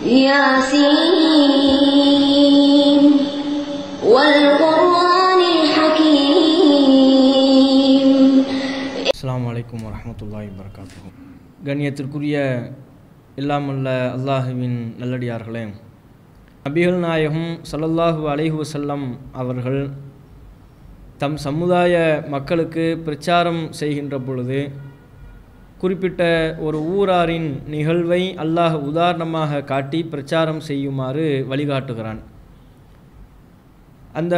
ياسين والقرآن الحكيم السلام عليكم கண்ணியத்திற்குரிய இல்லாமல்ல அல்லாஹுவின் நல்லடியார்களே நபிகள் நாயகம் சல்லல்லாஹு அலைஹு வசல்லம் அவர்கள் தம் சமுதாய மக்களுக்கு பிரச்சாரம் செய்கின்ற பொழுது குறிப்பிட்ட ஒரு ஊராரின் நிகழ்வை அல்லாஹ் உதாரணமாக காட்டி பிரச்சாரம் செய்யுமாறு வழிகாட்டுகிறான் அந்த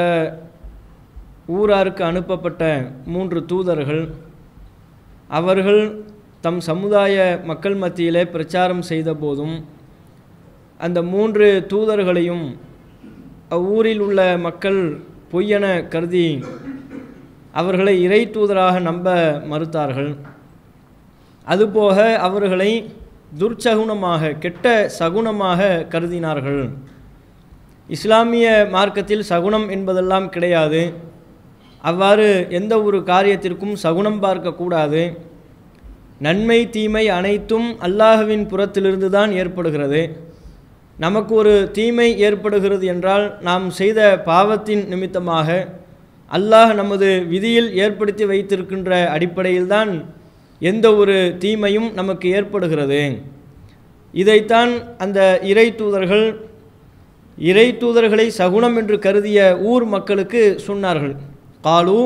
ஊராருக்கு அனுப்பப்பட்ட மூன்று தூதர்கள் அவர்கள் தம் சமுதாய மக்கள் மத்தியிலே பிரச்சாரம் செய்தபோதும் அந்த மூன்று தூதர்களையும் அவ்வூரில் உள்ள மக்கள் பொய்யென கருதி அவர்களை இறை தூதராக நம்ப மறுத்தார்கள் அதுபோக அவர்களை துர்ச்சகுணமாக கெட்ட சகுணமாக கருதினார்கள் இஸ்லாமிய மார்க்கத்தில் சகுணம் என்பதெல்லாம் கிடையாது அவ்வாறு எந்த ஒரு காரியத்திற்கும் சகுனம் பார்க்கக்கூடாது நன்மை தீமை அனைத்தும் அல்லாஹுவின் புறத்திலிருந்து தான் ஏற்படுகிறது நமக்கு ஒரு தீமை ஏற்படுகிறது என்றால் நாம் செய்த பாவத்தின் நிமித்தமாக அல்லாஹ் நமது விதியில் ஏற்படுத்தி வைத்திருக்கின்ற அடிப்படையில்தான் எந்த ஒரு தீமையும் நமக்கு ஏற்படுகிறது இதைத்தான் அந்த இறை தூதர்கள் இறை தூதர்களை சகுனம் என்று கருதிய ஊர் மக்களுக்கு சொன்னார்கள் காலு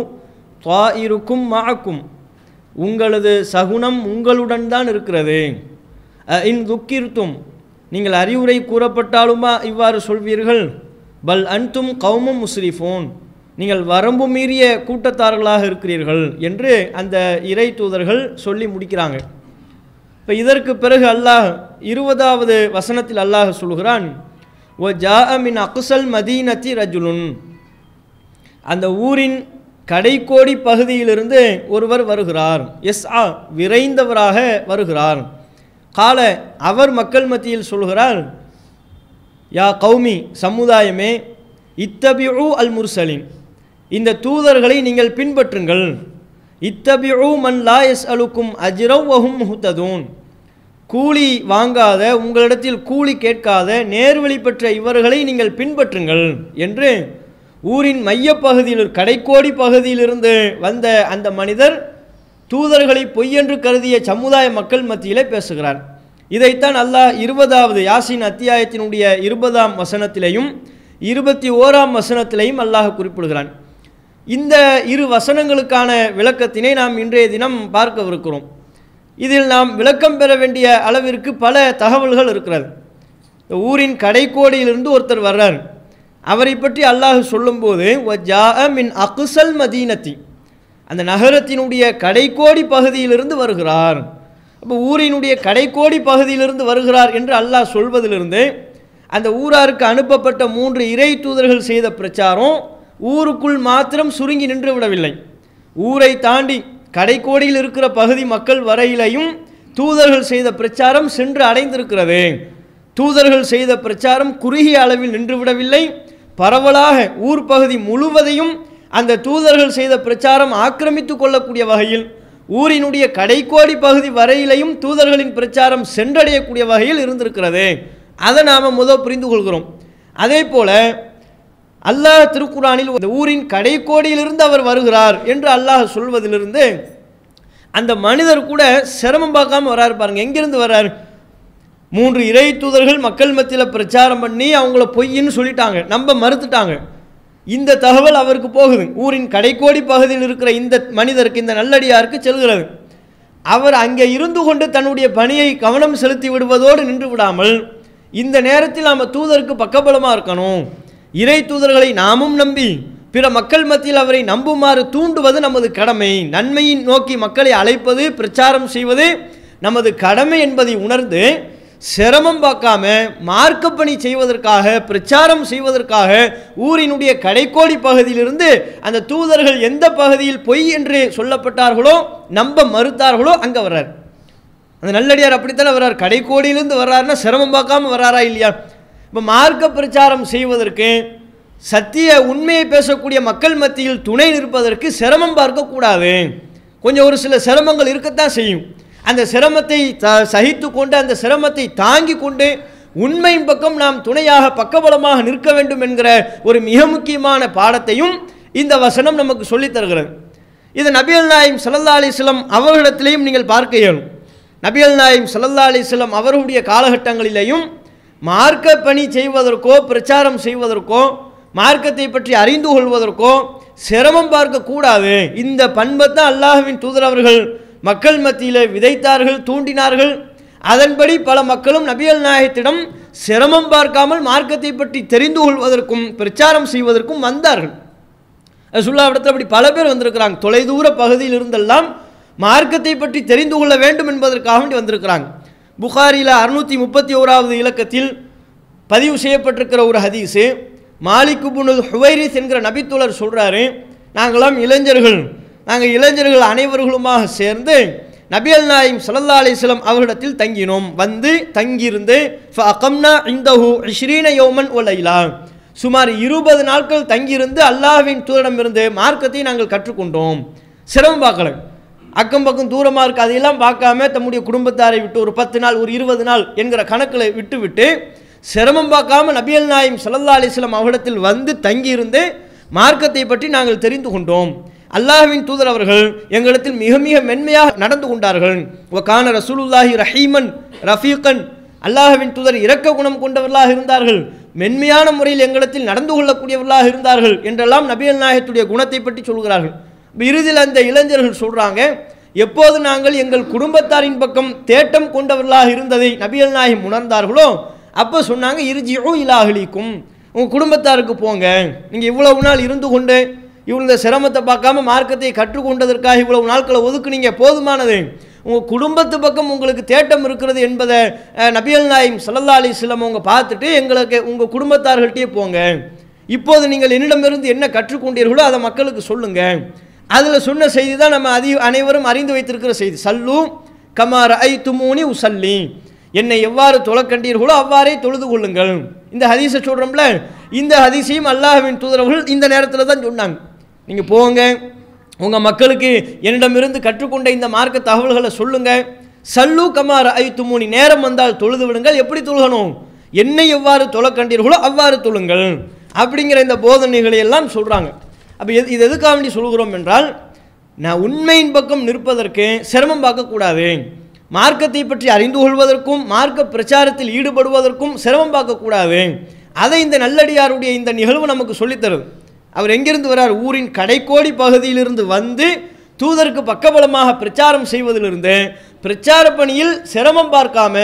இருக்கும் மாக்கும் உங்களது சகுனம் உங்களுடன் தான் இருக்கிறது இன் துக்கிர்த்தும் நீங்கள் அறிவுரை கூறப்பட்டாலுமா இவ்வாறு சொல்வீர்கள் பல் அன்தும் கௌமும் முஸ்ரிஃபோன் நீங்கள் வரம்பு மீறிய கூட்டத்தார்களாக இருக்கிறீர்கள் என்று அந்த இறை தூதர்கள் சொல்லி முடிக்கிறாங்க இப்போ இதற்கு பிறகு அல்லாஹ் இருபதாவது வசனத்தில் அல்லாஹ் சொல்கிறான் ஓ ஜா மின் அக்சல் மதீனத்தி ரஜுலுன் அந்த ஊரின் கடைக்கோடி பகுதியிலிருந்து ஒருவர் வருகிறார் எஸ் ஆ விரைந்தவராக வருகிறார் கால அவர் மக்கள் மத்தியில் சொல்கிறார் யா கௌமி சமுதாயமே இத்தபியூ அல் முர்சலின் இந்த தூதர்களை நீங்கள் பின்பற்றுங்கள் இத்தபியூ மன் லாயஸ் அழுக்கும் அஜிரவஹும் ஹுத்ததூன் கூலி வாங்காத உங்களிடத்தில் கூலி கேட்காத நேர்வழி பெற்ற இவர்களை நீங்கள் பின்பற்றுங்கள் என்று ஊரின் மையப்பகுதியில் கடைக்கோடி பகுதியிலிருந்து வந்த அந்த மனிதர் தூதர்களை பொய்யென்று கருதிய சமுதாய மக்கள் மத்தியிலே பேசுகிறார் இதைத்தான் அல்லாஹ் இருபதாவது யாசின் அத்தியாயத்தினுடைய இருபதாம் வசனத்திலையும் இருபத்தி ஓராம் வசனத்திலையும் அல்லாஹ் குறிப்பிடுகிறான் இந்த இரு வசனங்களுக்கான விளக்கத்தினை நாம் இன்றைய தினம் பார்க்கவிருக்கிறோம் இதில் நாம் விளக்கம் பெற வேண்டிய அளவிற்கு பல தகவல்கள் இருக்கிறது இந்த ஊரின் கடைக்கோடியிலிருந்து ஒருத்தர் வர்றார் அவரை பற்றி அல்லாஹ் சொல்லும்போது மின் அகுசல் மதீனத்தி அந்த நகரத்தினுடைய கடைக்கோடி பகுதியிலிருந்து வருகிறார் அப்போ ஊரினுடைய கடைக்கோடி பகுதியிலிருந்து வருகிறார் என்று அல்லாஹ் சொல்வதிலிருந்து அந்த ஊராருக்கு அனுப்பப்பட்ட மூன்று இறை தூதர்கள் செய்த பிரச்சாரம் ஊருக்குள் மாத்திரம் சுருங்கி நின்று விடவில்லை ஊரை தாண்டி கடைக்கோடியில் இருக்கிற பகுதி மக்கள் வரையிலையும் தூதர்கள் செய்த பிரச்சாரம் சென்று அடைந்திருக்கிறது தூதர்கள் செய்த பிரச்சாரம் குறுகிய அளவில் நின்றுவிடவில்லை பரவலாக ஊர் பகுதி முழுவதையும் அந்த தூதர்கள் செய்த பிரச்சாரம் ஆக்கிரமித்து கொள்ளக்கூடிய வகையில் ஊரினுடைய கடைக்கோடி பகுதி வரையிலையும் தூதர்களின் பிரச்சாரம் சென்றடையக்கூடிய வகையில் இருந்திருக்கிறது அதை நாம் முதல் புரிந்து கொள்கிறோம் அதே போல் அல்லாஹ் திருக்குறானில் இந்த ஊரின் கடைக்கோடியிலிருந்து அவர் வருகிறார் என்று அல்லாஹ் சொல்வதிலிருந்து அந்த மனிதர் கூட சிரமம் பார்க்காம வராரு பாருங்க எங்கேருந்து வர்றாரு மூன்று இறை தூதர்கள் மக்கள் மத்தியில் பிரச்சாரம் பண்ணி அவங்கள பொய்ன்னு சொல்லிட்டாங்க நம்ம மறுத்துட்டாங்க இந்த தகவல் அவருக்கு போகுது ஊரின் கடைக்கோடி பகுதியில் இருக்கிற இந்த மனிதருக்கு இந்த நல்லடியாருக்கு செல்கிறது அவர் அங்கே இருந்து கொண்டு தன்னுடைய பணியை கவனம் செலுத்தி விடுவதோடு நின்று விடாமல் இந்த நேரத்தில் நாம் தூதருக்கு பக்கபலமாக இருக்கணும் இறை தூதர்களை நாமும் நம்பி பிற மக்கள் மத்தியில் அவரை நம்புமாறு தூண்டுவது நமது கடமை நன்மையின் நோக்கி மக்களை அழைப்பது பிரச்சாரம் செய்வது நமது கடமை என்பதை உணர்ந்து சிரமம் பார்க்காம மார்க்கப்பணி செய்வதற்காக பிரச்சாரம் செய்வதற்காக ஊரினுடைய கடைக்கோடி பகுதியிலிருந்து அந்த தூதர்கள் எந்த பகுதியில் பொய் என்று சொல்லப்பட்டார்களோ நம்ப மறுத்தார்களோ அங்கே வர்றார் அந்த நல்லடியார் அப்படித்தானே வர்றார் கடைக்கோடியிலிருந்து வர்றாருன்னா சிரமம் பார்க்காம வர்றாரா இல்லையா இப்போ மார்க்க பிரச்சாரம் செய்வதற்கு சத்திய உண்மையை பேசக்கூடிய மக்கள் மத்தியில் துணை நிற்பதற்கு சிரமம் பார்க்கக்கூடாது கொஞ்சம் ஒரு சில சிரமங்கள் இருக்கத்தான் செய்யும் அந்த சிரமத்தை த சகித்து கொண்டு அந்த சிரமத்தை தாங்கி கொண்டு உண்மையின் பக்கம் நாம் துணையாக பக்கபலமாக நிற்க வேண்டும் என்கிற ஒரு மிக முக்கியமான பாடத்தையும் இந்த வசனம் நமக்கு சொல்லித் தருகிறது இது நபியல் நாயம் சல்லா அலிஸ்லம் அவர்களிடத்திலையும் நீங்கள் பார்க்க இயலும் நபியல் நாயம் சல்லா அலிஸ்லம் அவர்களுடைய காலகட்டங்களிலேயும் மார்க்க பணி செய்வதற்கோ பிரச்சாரம் செய்வதற்கோ மார்க்கத்தை பற்றி அறிந்து கொள்வதற்கோ சிரமம் பார்க்கக்கூடாது இந்த பண்பை தான் அல்லாஹுவின் தூதர் அவர்கள் மக்கள் மத்தியில் விதைத்தார்கள் தூண்டினார்கள் அதன்படி பல மக்களும் நபியல் நாயகத்திடம் சிரமம் பார்க்காமல் மார்க்கத்தை பற்றி தெரிந்து கொள்வதற்கும் பிரச்சாரம் செய்வதற்கும் வந்தார்கள் ரசுல்லாவிடத்தில் அப்படி பல பேர் வந்திருக்கிறாங்க தொலைதூர பகுதியில் இருந்தெல்லாம் மார்க்கத்தை பற்றி தெரிந்து கொள்ள வேண்டும் என்பதற்காக வேண்டி வந்திருக்கிறாங்க புகாரியில் அறுநூற்றி முப்பத்தி ஓராவது இலக்கத்தில் பதிவு செய்யப்பட்டிருக்கிற ஒரு ஹதீஸு மாலிக்கு ஹுவைரிஸ் என்கிற நபித்துலர் சொல்கிறாரு நாங்களாம் இளைஞர்கள் நாங்கள் இளைஞர்கள் அனைவர்களுமாக சேர்ந்து நபியல் நாயிம் சல்லா அலிஸ்லம் அவர்களிடத்தில் தங்கினோம் வந்து தங்கியிருந்து அகம்னா இந்தஹு ஸ்ரீன யோமன் ஒலையிலா சுமார் இருபது நாட்கள் தங்கியிருந்து அல்லாஹ்வின் தூரிடமிருந்து மார்க்கத்தை நாங்கள் கற்றுக்கொண்டோம் சிரமம் பார்க்கலை அக்கம் பக்கம் தூரமாக இருக்குது அதையெல்லாம் பார்க்காம தம்முடைய குடும்பத்தாரை விட்டு ஒரு பத்து நாள் ஒரு இருபது நாள் என்கிற கணக்கில் விட்டு விட்டு சிரமம் பார்க்காம நபியல் நாயம் சல்லா அலிஸ்லாம் அவரிடத்தில் வந்து தங்கியிருந்து மார்க்கத்தை பற்றி நாங்கள் தெரிந்து கொண்டோம் அல்லாஹுவின் தூதர் அவர்கள் எங்களிடத்தில் மிக மிக மென்மையாக நடந்து கொண்டார்கள் கான ரசூலுல்லாஹி ரஹீமன் ரஃபீகன் அல்லாஹுவின் தூதர் இரக்க குணம் கொண்டவர்களாக இருந்தார்கள் மென்மையான முறையில் எங்களிடத்தில் நடந்து கொள்ளக்கூடியவர்களாக இருந்தார்கள் என்றெல்லாம் நபியல் நாயகத்துடைய குணத்தை பற்றி சொல்கிறார்கள் இறுதியில் அந்த இளைஞர்கள் சொல்கிறாங்க எப்போது நாங்கள் எங்கள் குடும்பத்தாரின் பக்கம் தேட்டம் கொண்டவர்களாக இருந்ததை நபிகள் நாயகம் உணர்ந்தார்களோ அப்போ சொன்னாங்க இறுஜியோ இலாகலிக்கும் உங்கள் குடும்பத்தாருக்கு போங்க நீங்கள் இவ்வளவு நாள் இருந்து கொண்டு இவ்வளோ சிரமத்தை பார்க்காம மார்க்கத்தை கற்றுக்கொண்டதற்காக இவ்வளவு நாட்களை ஒதுக்குனீங்க போதுமானது உங்கள் குடும்பத்து பக்கம் உங்களுக்கு தேட்டம் இருக்கிறது என்பதை நபியல் நாயம் சல்லா அலி சிலம் அவங்க பார்த்துட்டு எங்களுக்கு உங்கள் குடும்பத்தார்கள்ட்டே போங்க இப்போது நீங்கள் என்னிடமிருந்து என்ன கற்றுக்கொண்டீர்களோ அதை மக்களுக்கு சொல்லுங்கள் அதில் சொன்ன செய்தி தான் நம்ம அதி அனைவரும் அறிந்து வைத்திருக்கிற செய்தி சல்லும் கமார ஐ துமூனி உசல்லி என்னை எவ்வாறு தொலைக்கண்டீர்களோ அவ்வாறே தொழுது கொள்ளுங்கள் இந்த ஹதீஸை சொல்கிறோம்ல இந்த ஹதீஸையும் அல்லாஹின் தூதரவர்கள் இந்த நேரத்தில் தான் சொன்னாங்க நீங்கள் போங்க உங்கள் மக்களுக்கு என்னிடமிருந்து கற்றுக்கொண்ட இந்த மார்க்க தகவல்களை சொல்லுங்கள் சல்லு கமார ஐ துமூனி நேரம் வந்தால் தொழுது விடுங்கள் எப்படி தொழுகணும் என்னை எவ்வாறு தொலை அவ்வாறு தொழுங்கள் அப்படிங்கிற இந்த போதனைகளை எல்லாம் சொல்கிறாங்க அப்போ எது இது எதுக்காக வேண்டி சொல்கிறோம் என்றால் நான் உண்மையின் பக்கம் நிற்பதற்கு சிரமம் பார்க்கக்கூடாது மார்க்கத்தை பற்றி அறிந்து கொள்வதற்கும் மார்க்க பிரச்சாரத்தில் ஈடுபடுவதற்கும் சிரமம் பார்க்கக்கூடாது அதை இந்த நல்லடியாருடைய இந்த நிகழ்வு நமக்கு சொல்லித்தருது அவர் எங்கிருந்து வரார் ஊரின் கடைக்கோடி பகுதியிலிருந்து வந்து தூதருக்கு பக்கபலமாக பிரச்சாரம் செய்வதிலிருந்து பிரச்சார பணியில் சிரமம் பார்க்காம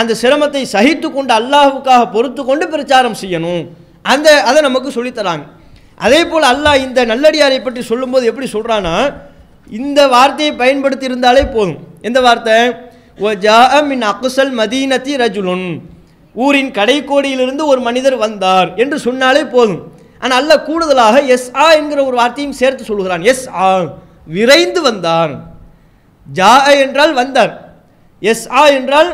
அந்த சிரமத்தை சகித்து கொண்டு அல்லாஹுக்காக பொறுத்து கொண்டு பிரச்சாரம் செய்யணும் அந்த அதை நமக்கு சொல்லித்தராங்க அதே போல் அல்லாஹ் இந்த நல்லடியாரை பற்றி சொல்லும்போது எப்படி சொல்கிறான்னா இந்த வார்த்தையை பயன்படுத்தி இருந்தாலே போதும் எந்த வார்த்தை ஓ ஜா மின் அக்குசல் மதீனத்தி ரஜுலுன் ஊரின் கடைக்கோடியிலிருந்து ஒரு மனிதர் வந்தார் என்று சொன்னாலே போதும் ஆனால் அல்ல கூடுதலாக எஸ் ஆ என்கிற ஒரு வார்த்தையும் சேர்த்து சொல்கிறான் எஸ் ஆ விரைந்து வந்தான் ஜா என்றால் வந்தார் எஸ் ஆ என்றால்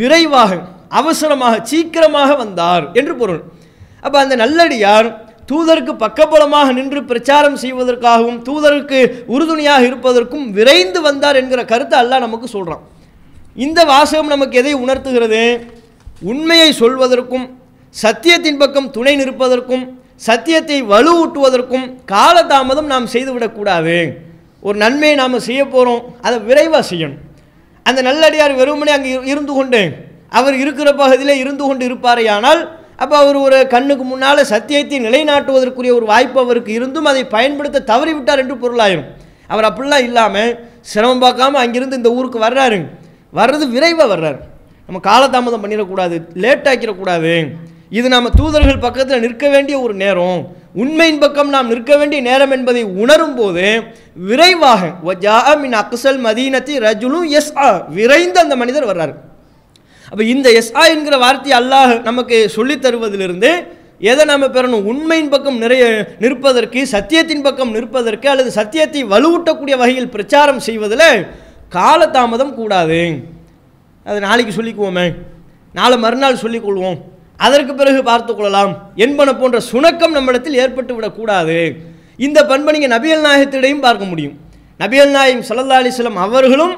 விரைவாக அவசரமாக சீக்கிரமாக வந்தார் என்று பொருள் அப்போ அந்த நல்லடியார் தூதருக்கு பக்கபலமாக நின்று பிரச்சாரம் செய்வதற்காகவும் தூதருக்கு உறுதுணையாக இருப்பதற்கும் விரைந்து வந்தார் என்கிற கருத்தை அல்லாஹ் நமக்கு சொல்கிறான் இந்த வாசகம் நமக்கு எதை உணர்த்துகிறது உண்மையை சொல்வதற்கும் சத்தியத்தின் பக்கம் துணை நிற்பதற்கும் சத்தியத்தை வலுவூட்டுவதற்கும் காலதாமதம் நாம் செய்துவிடக்கூடாது ஒரு நன்மையை நாம் செய்ய போகிறோம் அதை விரைவாக செய்யணும் அந்த நல்லடியார் வெறுமனே அங்கே இருந்து கொண்டு அவர் இருக்கிற பகுதியில் இருந்து கொண்டு இருப்பாரே ஆனால் அப்போ அவர் ஒரு கண்ணுக்கு முன்னால் சத்தியத்தை நிலைநாட்டுவதற்குரிய ஒரு வாய்ப்பு அவருக்கு இருந்தும் அதை பயன்படுத்த தவறிவிட்டார் என்று பொருளாயிரும் அவர் அப்படிலாம் இல்லாமல் சிரமம் பார்க்காம அங்கிருந்து இந்த ஊருக்கு வர்றாரு வர்றது விரைவாக வர்றார் நம்ம காலதாமதம் பண்ணிடக்கூடாது லேட் ஆக்கிடக்கூடாது இது நம்ம தூதர்கள் பக்கத்தில் நிற்க வேண்டிய ஒரு நேரம் உண்மையின் பக்கம் நாம் நிற்க வேண்டிய நேரம் என்பதை உணரும் போது விரைவாக மின் அக்சல் மதீனத்தி ரஜுலும் எஸ் விரைந்து அந்த மனிதர் வர்றாரு அப்போ இந்த எஸ்ஆ என்கிற வார்த்தை அல்லாஹ் நமக்கு சொல்லித் தருவதிலிருந்து எதை நம்ம பெறணும் உண்மையின் பக்கம் நிறைய நிற்பதற்கு சத்தியத்தின் பக்கம் நிற்பதற்கு அல்லது சத்தியத்தை வலுவூட்டக்கூடிய வகையில் பிரச்சாரம் செய்வதில் காலதாமதம் கூடாது அது நாளைக்கு சொல்லிக்குவோமே நாளை மறுநாள் சொல்லிக்கொள்வோம் அதற்கு பிறகு பார்த்து கொள்ளலாம் என்பன போன்ற சுணக்கம் நம்மிடத்தில் ஏற்பட்டு விடக்கூடாது இந்த பண்பை நபியல் நாயகத்திடையும் பார்க்க முடியும் நபியல் நாயம் சல்லா அலிஸ்லாம் அவர்களும்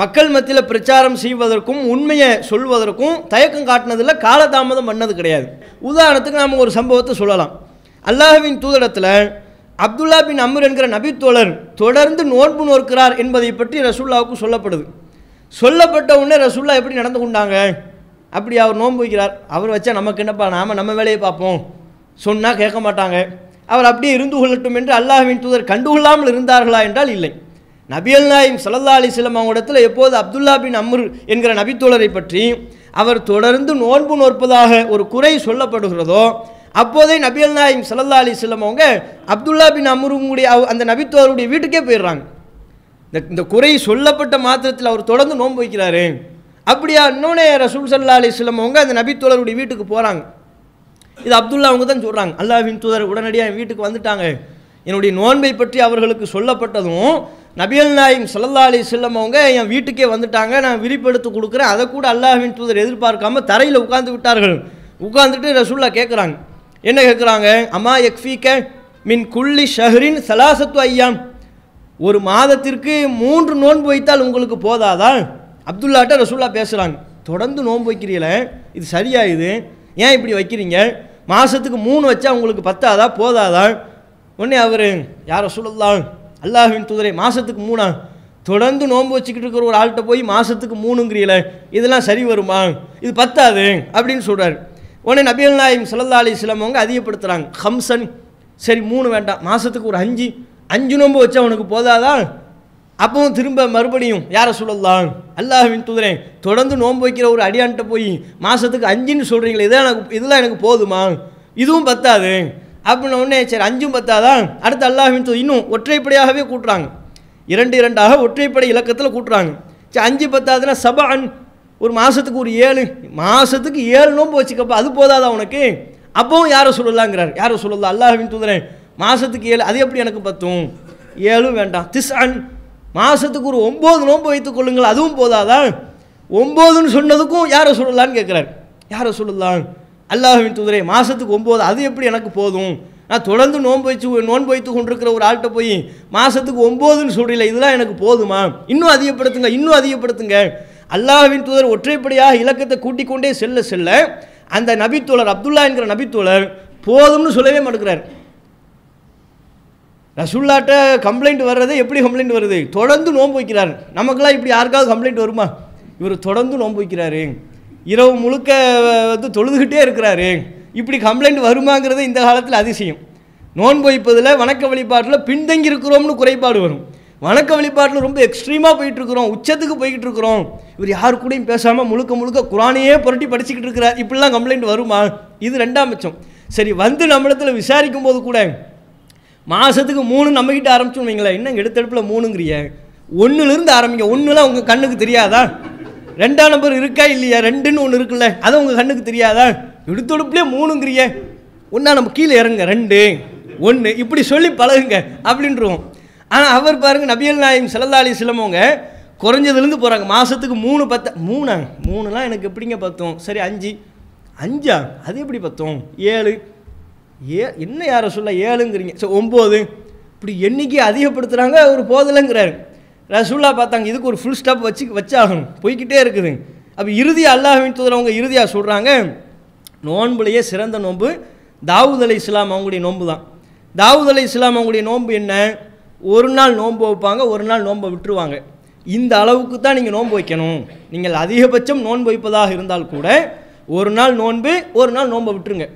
மக்கள் மத்தியில் பிரச்சாரம் செய்வதற்கும் உண்மையை சொல்வதற்கும் தயக்கம் காட்டினதில் காலதாமதம் பண்ணது கிடையாது உதாரணத்துக்கு நாம் ஒரு சம்பவத்தை சொல்லலாம் அல்லாஹுவின் தூதரத்தில் அப்துல்லா பின் அமர் என்கிற நபித்தோழர் தொடர்ந்து நோன்பு நோக்கிறார் என்பதை பற்றி ரசுல்லாவுக்கு சொல்லப்படுது சொல்லப்பட்ட உடனே ரசுல்லா எப்படி நடந்து கொண்டாங்க அப்படி அவர் நோன்பு வைக்கிறார் அவர் வச்சா நமக்கு என்னப்பா நாம் நம்ம வேலையை பார்ப்போம் சொன்னால் கேட்க மாட்டாங்க அவர் அப்படியே இருந்து கொள்ளட்டும் என்று அல்லாஹுவின் தூதர் கண்டுகொள்ளாமல் இருந்தார்களா என்றால் இல்லை நபியல் நாயிம் சல்லா அலிஸ்லம் அவங்களிடத்தில் எப்போது அப்துல்லா பின் அம்ரு என்கிற நபித்தோழரை பற்றி அவர் தொடர்ந்து நோன்பு நோற்பதாக ஒரு குறை சொல்லப்படுகிறதோ அப்போதே நபியல் நாயிம் அலி சிலம் அவங்க அப்துல்லா பின் அம்ருங்களுடைய அந்த நபித்தோழருடைய வீட்டுக்கே போயிடுறாங்க இந்த இந்த குறை சொல்லப்பட்ட மாத்திரத்தில் அவர் தொடர்ந்து நோன்பு வைக்கிறாரு அப்படியா இன்னொன்னே ரசூல் சல்லா சிலம் அவங்க அந்த நபித்தோழருடைய வீட்டுக்கு போகிறாங்க இது அப்துல்லா அவங்க தான் சொல்கிறாங்க அல்லாஹின் தூதர் உடனடியாக என் வீட்டுக்கு வந்துட்டாங்க என்னுடைய நோன்பை பற்றி அவர்களுக்கு சொல்லப்பட்டதும் நபியல் நாயிம் சல்லா அலி செல்லம் அவங்க என் வீட்டுக்கே வந்துட்டாங்க நான் விரிப்பெடுத்து கொடுக்குறேன் அதை கூட அல்லாஹின் தூதர் எதிர்பார்க்காம தரையில் உட்கார்ந்து விட்டார்கள் உட்காந்துட்டு ரசுல்லா கேட்குறாங்க என்ன கேட்குறாங்க அம்மா எக்ஃபீக்க மின் குள்ளி ஷஹரின் சலாசத்து ஐயாம் ஒரு மாதத்திற்கு மூன்று நோன்பு வைத்தால் உங்களுக்கு போதாதான் அப்துல்லாட்ட ரசுல்லா பேசுகிறாங்க தொடர்ந்து நோன்பு வைக்கிறீங்களே இது சரியாயுது ஏன் இப்படி வைக்கிறீங்க மாதத்துக்கு மூணு வச்சா உங்களுக்கு பத்தாதா போதாதா உடனே அவர் யார் ரசூலுல்லா அல்லாஹுவின் தூதரை மாதத்துக்கு மூணா தொடர்ந்து நோன்பு வச்சுக்கிட்டு இருக்கிற ஒரு ஆள்கிட்ட போய் மாதத்துக்கு மூணுங்கிறீல இதெல்லாம் சரி வருமா இது பத்தாது அப்படின்னு சொல்கிறார் உடனே நபியல் நாயம் சல்லா அலி இஸ்லாமவங்க அதிகப்படுத்துகிறாங்க ஹம்சன் சரி மூணு வேண்டாம் மாதத்துக்கு ஒரு அஞ்சு அஞ்சு நோன்பு வச்சு அவனுக்கு போதாதான் அப்பவும் திரும்ப மறுபடியும் யாரை சொல்லலாம் அல்லாஹுவின் தூதரே தொடர்ந்து நோன்பு வைக்கிற ஒரு அடியான்ட்ட போய் மாதத்துக்கு அஞ்சுன்னு சொல்கிறீங்களே இதெல்லாம் எனக்கு இதெல்லாம் எனக்கு போதுமா இதுவும் பத்தாது அப்படின்ன உடனே சரி அஞ்சும் பத்தாதான் அடுத்து அல்லாஹின் இன்னும் ஒற்றைப்படையாகவே கூட்டுறாங்க இரண்டு இரண்டாக ஒற்றைப்படை இலக்கத்தில் கூட்டுறாங்க சரி அஞ்சு பத்தாதுன்னா சபான் ஒரு மாதத்துக்கு ஒரு ஏழு மாதத்துக்கு ஏழு நோம்பு வச்சுக்கப்போ அது போதாதா உனக்கு அப்பவும் யாரை சொல்லலாங்கிறார் யாரை சொல்லலாம் அல்லாஹின் தூதரேன் மாதத்துக்கு ஏழு அது எப்படி எனக்கு பத்தும் ஏழும் வேண்டாம் திஸ் அன் மாதத்துக்கு ஒரு ஒம்பது நோம்பு வைத்துக் கொள்ளுங்கள் அதுவும் போதாதான் ஒம்போதுன்னு சொன்னதுக்கும் யாரை சொல்லலான்னு கேட்குறாரு யாரை சொல்லலாம் அல்லாஹுவின் தூதரை மாதத்துக்கு ஒம்பது அது எப்படி எனக்கு போதும் நான் தொடர்ந்து நோன்பு வச்சு நோன்பு வைத்து கொண்டிருக்கிற ஒரு ஆள்கிட்ட போய் மாதத்துக்கு ஒம்போதுன்னு சொல்கிறீங்க இதெல்லாம் எனக்கு போதுமா இன்னும் அதிகப்படுத்துங்க இன்னும் அதிகப்படுத்துங்க அல்லாஹுவின் தூதர் ஒற்றைப்படியாக இலக்கத்தை கூட்டிக் கொண்டே செல்ல செல்ல அந்த நபித்தோழர் அப்துல்லா என்கிற நபித்தோழர் போதும்னு சொல்லவே மாட்டேங்கிறார் ரசுல்லாட்ட கம்ப்ளைண்ட் வர்றதே எப்படி கம்ப்ளைண்ட் வருது தொடர்ந்து நோன்பு வைக்கிறார் நமக்கெல்லாம் இப்படி யாருக்காவது கம்ப்ளைண்ட் வருமா இவர் தொடர்ந்து நோன்பு வைக்கிறாரு இரவு முழுக்க வந்து தொழுதுகிட்டே இருக்கிறாரு இப்படி கம்ப்ளைண்ட் வருமாங்கிறது இந்த காலத்தில் அதிசயம் நோன்பு வைப்பதில் வணக்க வழிபாட்டில் பின்தங்கி இருக்கிறோம்னு குறைபாடு வரும் வணக்க வழிபாட்டில் ரொம்ப எக்ஸ்ட்ரீமாக போயிட்டுருக்குறோம் உச்சத்துக்கு போய்கிட்டு இருக்கிறோம் இவர் யாரு கூடயும் பேசாமல் முழுக்க முழுக்க குரானையே புரட்டி படிச்சுக்கிட்டு இருக்கிறார் இப்படிலாம் கம்ப்ளைண்ட் வருமா இது ரெண்டாம் பட்சம் சரி வந்து நம்மளத்தில் விசாரிக்கும் போது கூட மாதத்துக்கு மூணு நம்மக்கிட்ட ஆரம்பிச்சோம் வைங்களேன் இன்னும் எடுத்தடுப்பில் மூணுங்கிறிய ஒன்றுலேருந்து ஆரம்பிங்க ஒன்றுலாம் உங்கள் கண்ணுக்கு தெரியாதா ரெண்டாம் நம்பர் இருக்கா இல்லையா ரெண்டுன்னு ஒன்று இருக்குல்ல அது உங்கள் கண்ணுக்கு தெரியாதா எடுத்துடுப்புலேயே மூணுங்கிறிய ஒன்றா நம்ம கீழே இறங்க ரெண்டு ஒன்று இப்படி சொல்லி பழகுங்க அப்படின்றோம் ஆனால் அவர் பாருங்கள் நபியல் நாயம் செல்லல்லாளி சிலமோங்க குறைஞ்சதுலேருந்து போகிறாங்க மாதத்துக்கு மூணு பத்த மூணா மூணுலாம் எனக்கு எப்படிங்க பத்தும் சரி அஞ்சு அஞ்சா அது எப்படி பத்தும் ஏழு ஏ என்ன யாரை சொல்ல ஏழுங்கிறீங்க சரி ஒம்பது இப்படி எண்ணிக்கை அதிகப்படுத்துகிறாங்க அவர் போதலைங்கிறாரு ரசூல்லா பார்த்தாங்க இதுக்கு ஒரு ஃபுல் ஸ்டாப் வச்சு வச்சாகணும் போய்கிட்டே இருக்குது அப்போ இறுதியாக அல்லாஹின் தூதர் அவங்க இறுதியாக சொல்கிறாங்க நோன்புலேயே சிறந்த நோன்பு தாவூத் அலி இஸ்லாம் அவங்களுடைய நோன்பு தான் தாவூத் அலி இஸ்லாம் அவங்களுடைய நோன்பு என்ன ஒரு நாள் நோன்பு வைப்பாங்க ஒரு நாள் நோன்பை விட்டுருவாங்க இந்த அளவுக்கு தான் நீங்கள் நோன்பு வைக்கணும் நீங்கள் அதிகபட்சம் நோன்பு வைப்பதாக இருந்தால் கூட ஒரு நாள் நோன்பு ஒரு நாள் நோன்பை விட்டுருங்க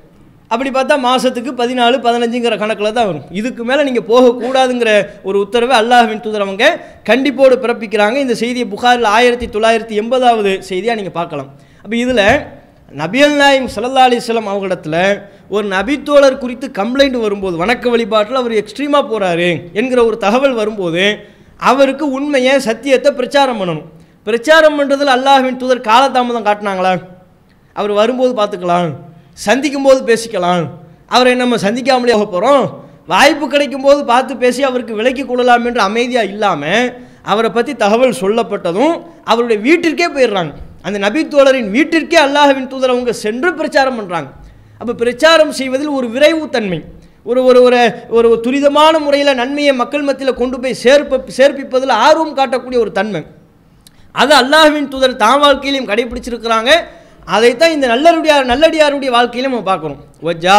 அப்படி பார்த்தா மாதத்துக்கு பதினாலு பதினஞ்சுங்கிற கணக்கில் தான் வரும் இதுக்கு மேலே நீங்கள் போகக்கூடாதுங்கிற ஒரு உத்தரவை அல்லாஹின் தூதர் அவங்க கண்டிப்போடு பிறப்பிக்கிறாங்க இந்த செய்தியை புகாரில் ஆயிரத்தி தொள்ளாயிரத்தி எண்பதாவது செய்தியாக நீங்கள் பார்க்கலாம் அப்போ இதில் நபியல் நாயம் சல்லா அலிஸ்லாம் அவங்களிடத்தில் ஒரு நபித்தோழர் குறித்து கம்ப்ளைண்ட் வரும்போது வணக்க வழிபாட்டில் அவர் எக்ஸ்ட்ரீமாக போகிறாரு என்கிற ஒரு தகவல் வரும்போது அவருக்கு உண்மையை சத்தியத்தை பிரச்சாரம் பண்ணணும் பிரச்சாரம் பண்ணுறதில் அல்லாஹின் தூதர் காலதாமதம் காட்டினாங்களா அவர் வரும்போது பார்த்துக்கலாம் சந்திக்கும் போது பேசிக்கலாம் அவரை நம்ம சந்திக்காமலே போக போகிறோம் வாய்ப்பு கிடைக்கும் போது பார்த்து பேசி அவருக்கு விலக்கி கொள்ளலாம் என்று அமைதியாக இல்லாமல் அவரை பற்றி தகவல் சொல்லப்பட்டதும் அவருடைய வீட்டிற்கே போயிடுறாங்க அந்த நபி தோழரின் வீட்டிற்கே அல்லாஹவின் தூதர் அவங்க சென்று பிரச்சாரம் பண்ணுறாங்க அப்போ பிரச்சாரம் செய்வதில் ஒரு விரைவுத்தன்மை ஒரு ஒரு ஒரு ஒரு துரிதமான முறையில் நன்மையை மக்கள் மத்தியில் கொண்டு போய் சேர்ப்ப சேர்ப்பிப்பதில் ஆர்வம் காட்டக்கூடிய ஒரு தன்மை அது அல்லாஹ்வின் தூதர் தான் வாழ்க்கையிலையும் கடைபிடிச்சிருக்கிறாங்க அதைத்தான் இந்த நல்லருடையார் நல்லடியாருடைய வாழ்க்கையில நம்ம பார்க்குறோம் ஒஜா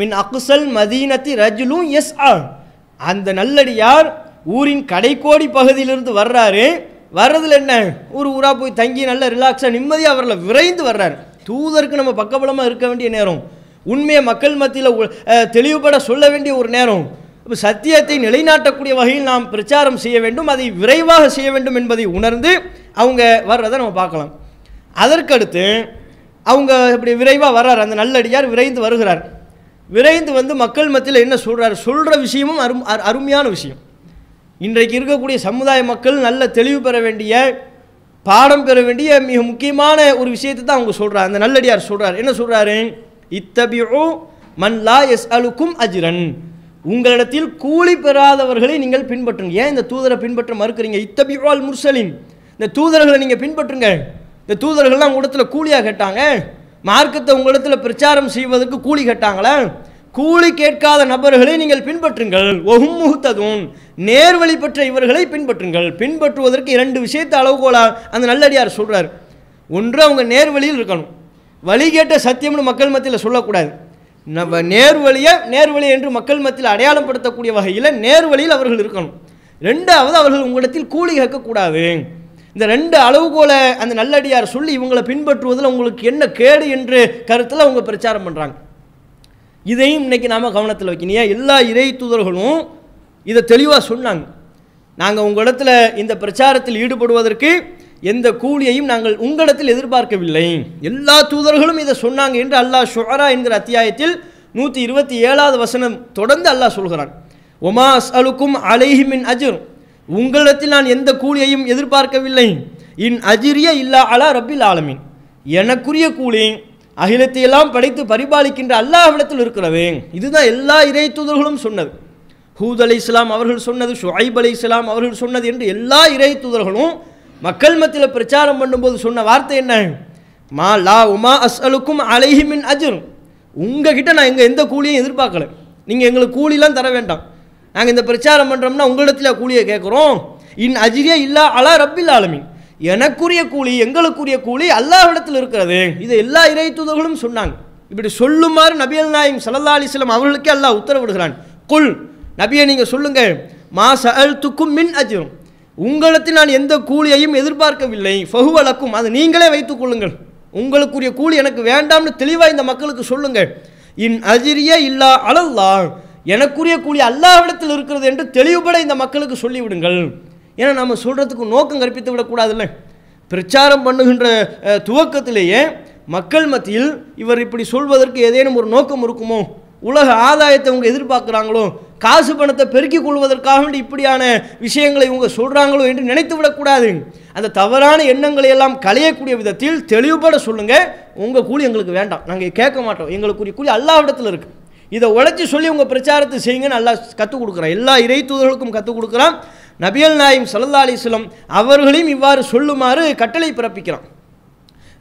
மின் அக்குசல் மதீனத்தி ரஜுலும் எஸ் ஆர் அந்த நல்லடியார் ஊரின் கடைக்கோடி பகுதியிலிருந்து வர்றாரு வர்றதுல என்ன ஊர் ஊராக போய் தங்கி நல்ல ரிலாக்ஸாக நிம்மதியாக வரல விரைந்து வர்றாரு தூதருக்கு நம்ம பக்கபலமாக இருக்க வேண்டிய நேரம் உண்மையை மக்கள் மத்தியில் தெளிவுபட சொல்ல வேண்டிய ஒரு நேரம் இப்போ சத்தியத்தை நிலைநாட்டக்கூடிய வகையில் நாம் பிரச்சாரம் செய்ய வேண்டும் அதை விரைவாக செய்ய வேண்டும் என்பதை உணர்ந்து அவங்க வர்றதை நம்ம பார்க்கலாம் அதற்கடுத்து அவங்க இப்படி விரைவாக வர்றார் அந்த நல்லடியார் விரைந்து வருகிறார் விரைந்து வந்து மக்கள் மத்தியில் என்ன சொல்கிறார் சொல்கிற விஷயமும் அரும் அருமையான விஷயம் இன்றைக்கு இருக்கக்கூடிய சமுதாய மக்கள் நல்ல தெளிவு பெற வேண்டிய பாடம் பெற வேண்டிய மிக முக்கியமான ஒரு விஷயத்தை தான் அவங்க சொல்கிறார் அந்த நல்லடியார் சொல்கிறார் என்ன சொல்கிறாரு இத்தபியோ மன் லா எஸ் அலுக்கும் அஜிரன் உங்களிடத்தில் கூலி பெறாதவர்களை நீங்கள் பின்பற்றுங்க ஏன் இந்த தூதரை பின்பற்ற மறுக்கிறீங்க இத்தபியோ அல் முர்சலின் இந்த தூதர்களை நீங்கள் பின்பற்றுங்க இந்த தூதர்கள்லாம் உங்களிடத்தில் கூலியாக கேட்டாங்க மார்க்கத்தை உங்களிடத்தில் பிரச்சாரம் செய்வதற்கு கூலி கேட்டாங்களே கூலி கேட்காத நபர்களை நீங்கள் பின்பற்றுங்கள் ஒகும் முகுத்ததும் நேர்வழி பெற்ற இவர்களை பின்பற்றுங்கள் பின்பற்றுவதற்கு இரண்டு விஷயத்தை அளவுகோலா அந்த நல்லடியார் சொல்கிறார் ஒன்று அவங்க நேர்வழியில் இருக்கணும் வழி கேட்ட சத்தியம்னு மக்கள் மத்தியில் சொல்லக்கூடாது நம்ம நேர்வழியை நேர்வழி என்று மக்கள் மத்தியில் அடையாளம் படுத்தக்கூடிய வகையில் நேர்வழியில் அவர்கள் இருக்கணும் ரெண்டாவது அவர்கள் உங்களிடத்தில் கூலி கேட்கக்கூடாது இந்த ரெண்டு அளவுகோலை அந்த நல்லடியார் சொல்லி இவங்களை பின்பற்றுவதில் உங்களுக்கு என்ன கேடு என்று கருத்தில் அவங்க பிரச்சாரம் பண்ணுறாங்க இதையும் இன்றைக்கி நாம் கவனத்தில் வைக்கணும் எல்லா இறை தூதர்களும் இதை தெளிவாக சொன்னாங்க நாங்கள் உங்களிடத்தில் இந்த பிரச்சாரத்தில் ஈடுபடுவதற்கு எந்த கூலியையும் நாங்கள் உங்களிடத்தில் எதிர்பார்க்கவில்லை எல்லா தூதர்களும் இதை சொன்னாங்க என்று அல்லாஹ் ஷுஹரா என்கிற அத்தியாயத்தில் நூற்றி இருபத்தி ஏழாவது வசனம் தொடர்ந்து அல்லாஹ் சொல்கிறான் ஒமாஸ் அலுக்கும் அலைஹிமின் அஜுர் உங்களிடத்தில் நான் எந்த கூலியையும் எதிர்பார்க்கவில்லை இன் அஜிரிய இல்லா அலா ரப்பில் ஆலமின் எனக்குரிய கூலி அகிலத்தையெல்லாம் படைத்து பரிபாலிக்கின்ற அல்லாஹ்விடத்தில் இருக்கிறவே இதுதான் எல்லா இறை தூதர்களும் சொன்னது ஹூத் அலி இஸ்லாம் அவர்கள் சொன்னது ஷுஹைப் அலி இஸ்லாம் அவர்கள் சொன்னது என்று எல்லா இறை தூதர்களும் மக்கள் மத்தியில் பிரச்சாரம் பண்ணும்போது சொன்ன வார்த்தை என்ன மா லா உமா அஸ் அலுக்கும் அலைஹிமின் அஜுர் உங்ககிட்ட நான் எங்கள் எந்த கூலியும் எதிர்பார்க்கல நீங்கள் எங்களுக்கு கூலிலாம் தர வேண்டாம் நாங்கள் இந்த பிரச்சாரம் பண்ணுறோம்னா உங்களிடத்தில் கூலியை கேட்குறோம் இன் அஜிகே இல்லா அலா ரப்பில் ஆலமின் எனக்குரிய கூலி எங்களுக்குரிய கூலி அல்லாவிடத்தில் இருக்கிறது இது எல்லா இறை தூதர்களும் சொன்னாங்க இப்படி சொல்லுமாறு நபியல் நாயம் சல்லா அலிஸ்லாம் அவர்களுக்கே அல்லாஹ் உத்தரவிடுகிறான் குல் நபியை நீங்கள் சொல்லுங்கள் மா அழுத்துக்கும் மின் அஜிரும் உங்களுக்கு நான் எந்த கூலியையும் எதிர்பார்க்கவில்லை ஃபகுவலக்கும் அதை நீங்களே வைத்துக் கொள்ளுங்கள் உங்களுக்குரிய கூலி எனக்கு வேண்டாம்னு தெளிவாக இந்த மக்களுக்கு சொல்லுங்கள் இன் அஜிரிய இல்லா அலல்லா எனக்குரிய கூலி அல்லாவிடத்தில் இருக்கிறது என்று தெளிவுபட இந்த மக்களுக்கு சொல்லிவிடுங்கள் ஏன்னா நம்ம சொல்கிறதுக்கு நோக்கம் கற்பித்து விடக்கூடாதுல்ல பிரச்சாரம் பண்ணுகின்ற துவக்கத்திலேயே மக்கள் மத்தியில் இவர் இப்படி சொல்வதற்கு ஏதேனும் ஒரு நோக்கம் இருக்குமோ உலக ஆதாயத்தை இவங்க எதிர்பார்க்குறாங்களோ காசு பணத்தை பெருக்கிக் கொள்வதற்காக வேண்டி இப்படியான விஷயங்களை இவங்க சொல்கிறாங்களோ என்று நினைத்து விடக்கூடாது அந்த தவறான எண்ணங்களை எல்லாம் களையக்கூடிய விதத்தில் தெளிவுபட சொல்லுங்கள் உங்கள் கூலி எங்களுக்கு வேண்டாம் நாங்கள் கேட்க மாட்டோம் எங்களுக்குரிய கூலி அல்லாவிடத்தில் இடத்துல இருக்குது இதை உழைச்சி சொல்லி உங்கள் பிரச்சாரத்தை செய்யுங்கன்னு நல்லா கற்றுக் கொடுக்குறான் எல்லா இறை தூதர்களுக்கும் கற்றுக் கொடுக்குறான் நபியல் நாயும் சல்லா அலிஸ்லம் அவர்களையும் இவ்வாறு சொல்லுமாறு கட்டளை பிறப்பிக்கிறான்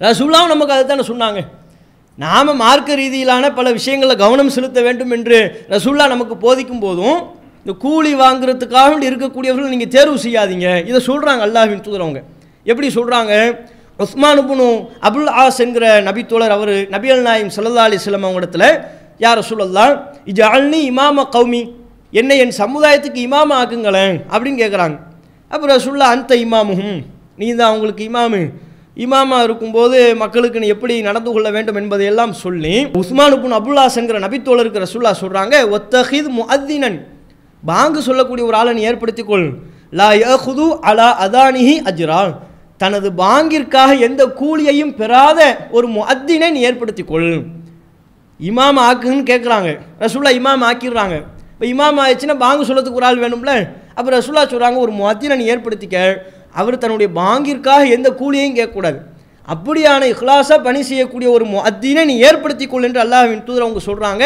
ரசூலாவும் நமக்கு அதை தானே சொன்னாங்க நாம் மார்க்க ரீதியிலான பல விஷயங்களில் கவனம் செலுத்த வேண்டும் என்று ரசூல்லா நமக்கு போதிக்கும் போதும் இந்த கூலி வாங்குறதுக்காக இருக்கக்கூடியவர்கள் நீங்கள் தேர்வு செய்யாதீங்க இதை சொல்கிறாங்க அல்லாஹின் தூதரவங்க எப்படி சொல்கிறாங்க உஸ்மான் புனு அபுல் ஆஸ் என்கிற நபித்தோழர் அவர் நபியல் நாயம் சல்லா அவங்க இடத்துல யார் சொல்லலாம் இஜ அல்னி இமாம கௌமி என்னை என் சமுதாயத்துக்கு இமாம ஆக்குங்களேன் அப்படின்னு கேட்குறாங்க அப்புறம் சொல்லா அந்த இமாமும் நீ தான் அவங்களுக்கு இமாமு இமாமாக இருக்கும்போது மக்களுக்கு நீ எப்படி நடந்து கொள்ள வேண்டும் என்பதை எல்லாம் சொல்லி உஸ்மானுப்புன் அபுல்லாசங்கிற இருக்கிற ரசுல்லா சொல்கிறாங்க ஒத்தஹித் முஅத்தினன் பாங்கு சொல்லக்கூடிய ஒரு ஆளை நீ ஏற்படுத்திக்கொள் லா யஹுது அலா அதானிஹி அஜ்ரா தனது பாங்கிற்காக எந்த கூலியையும் பெறாத ஒரு முஅத்தினை நீ ஏற்படுத்திக்கொள் இமாம் ஆக்குன்னு கேட்குறாங்க ரசுல்லா இமாம் ஆக்கிடுறாங்க இப்போ இமாம் ஆயிடுச்சுன்னா பாங்கு சொல்லத்துக்கு ஒரு ஆள் வேணும்ல அப்போ ரசுல்லா சொல்கிறாங்க ஒரு மத்தியனை ஏற்படுத்திக்க அவர் தன்னுடைய பாங்கிற்காக எந்த கூலியையும் கேட்கக்கூடாது அப்படியான இஹ்லாஸாக பணி செய்யக்கூடிய ஒரு மத்தியனை நீ ஏற்படுத்தி கொள் என்று அல்லாஹின் தூதர் அவங்க சொல்கிறாங்க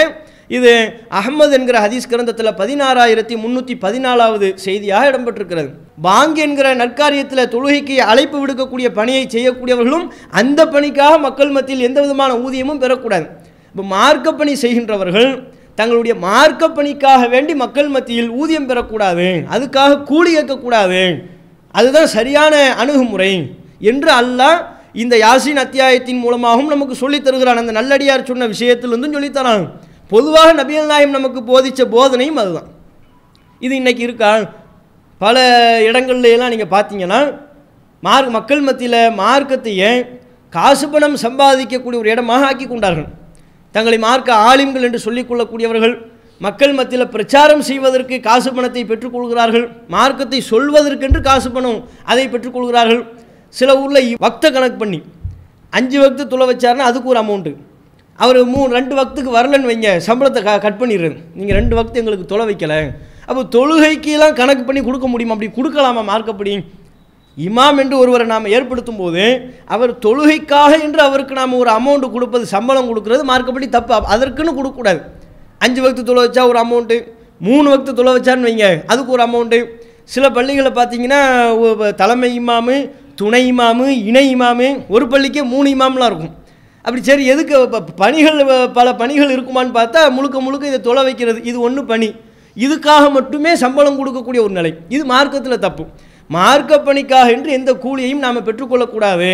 இது அகமது என்கிற ஹதீஸ் கிரந்தத்தில் பதினாறாயிரத்தி முந்நூற்றி பதினாலாவது செய்தியாக இடம்பெற்றிருக்கிறது பாங்கு என்கிற நற்காரியத்தில் தொழுகைக்கு அழைப்பு விடுக்கக்கூடிய பணியை செய்யக்கூடியவர்களும் அந்த பணிக்காக மக்கள் மத்தியில் எந்த விதமான ஊதியமும் பெறக்கூடாது இப்போ மார்க்கப்பணி செய்கின்றவர்கள் தங்களுடைய மார்க்கப்பணிக்காக வேண்டி மக்கள் மத்தியில் ஊதியம் பெறக்கூடாது அதுக்காக கூலி கேட்கக்கூடாது அதுதான் சரியான அணுகுமுறை என்று அல்லாஹ் இந்த யாசின் அத்தியாயத்தின் மூலமாகவும் நமக்கு சொல்லித் தருகிறான் அந்த நல்லடியார் சொன்ன விஷயத்திலிருந்தும் சொல்லித்தரான் பொதுவாக நபியல் நாயம் நமக்கு போதித்த போதனையும் அதுதான் இது இன்றைக்கி இருக்கா பல இடங்கள்லாம் நீங்கள் பார்த்தீங்கன்னா மார்க் மக்கள் மத்தியில் மார்க்கத்தையே காசு பணம் சம்பாதிக்கக்கூடிய ஒரு இடமாக ஆக்கி கொண்டார்கள் தங்களை மார்க்க ஆலிம்கள் என்று சொல்லிக்கொள்ளக்கூடியவர்கள் மக்கள் மத்தியில் பிரச்சாரம் செய்வதற்கு காசு பணத்தை பெற்றுக்கொள்கிறார்கள் மார்க்கத்தை சொல்வதற்கென்று காசு பணம் அதை பெற்றுக்கொள்கிறார்கள் சில ஊரில் வக்த கணக்கு பண்ணி அஞ்சு வக்து துளை வச்சார்னா அதுக்கு ஒரு அமௌண்ட்டு அவர் மூணு ரெண்டு வக்துக்கு வரலன்னு வைங்க சம்பளத்தை க கட் பண்ணிடுறது நீங்கள் ரெண்டு வக்து எங்களுக்கு தொலை வைக்கலை அப்போ தொழுகைக்கெல்லாம் கணக்கு பண்ணி கொடுக்க முடியுமா அப்படி கொடுக்கலாமா மார்க்கப்படி இமாம் என்று ஒருவரை நாம் ஏற்படுத்தும் போது அவர் தொழுகைக்காக என்று அவருக்கு நாம் ஒரு அமௌண்ட்டு கொடுப்பது சம்பளம் கொடுக்குறது மார்க்கப்படி தப்பு அதற்குன்னு கொடுக்கக்கூடாது அஞ்சு வகுத்து தொலை வச்சா ஒரு அமௌண்ட்டு மூணு வகுத்து தொலை வச்சான்னு வைங்க அதுக்கு ஒரு அமௌண்ட்டு சில பள்ளிகளை பார்த்தீங்கன்னா தலைமை இமாமு துணை இமாமு இணை இமாமு ஒரு பள்ளிக்கே மூணு இமாம்லாம் இருக்கும் அப்படி சரி எதுக்கு பணிகள் பல பணிகள் இருக்குமான்னு பார்த்தா முழுக்க முழுக்க இதை தொலை வைக்கிறது இது ஒன்று பணி இதுக்காக மட்டுமே சம்பளம் கொடுக்கக்கூடிய ஒரு நிலை இது மார்க்கத்தில் தப்பு மார்க்க பணிக்காக என்று எந்த கூலியையும் நாம் பெற்றுக்கொள்ளக்கூடாது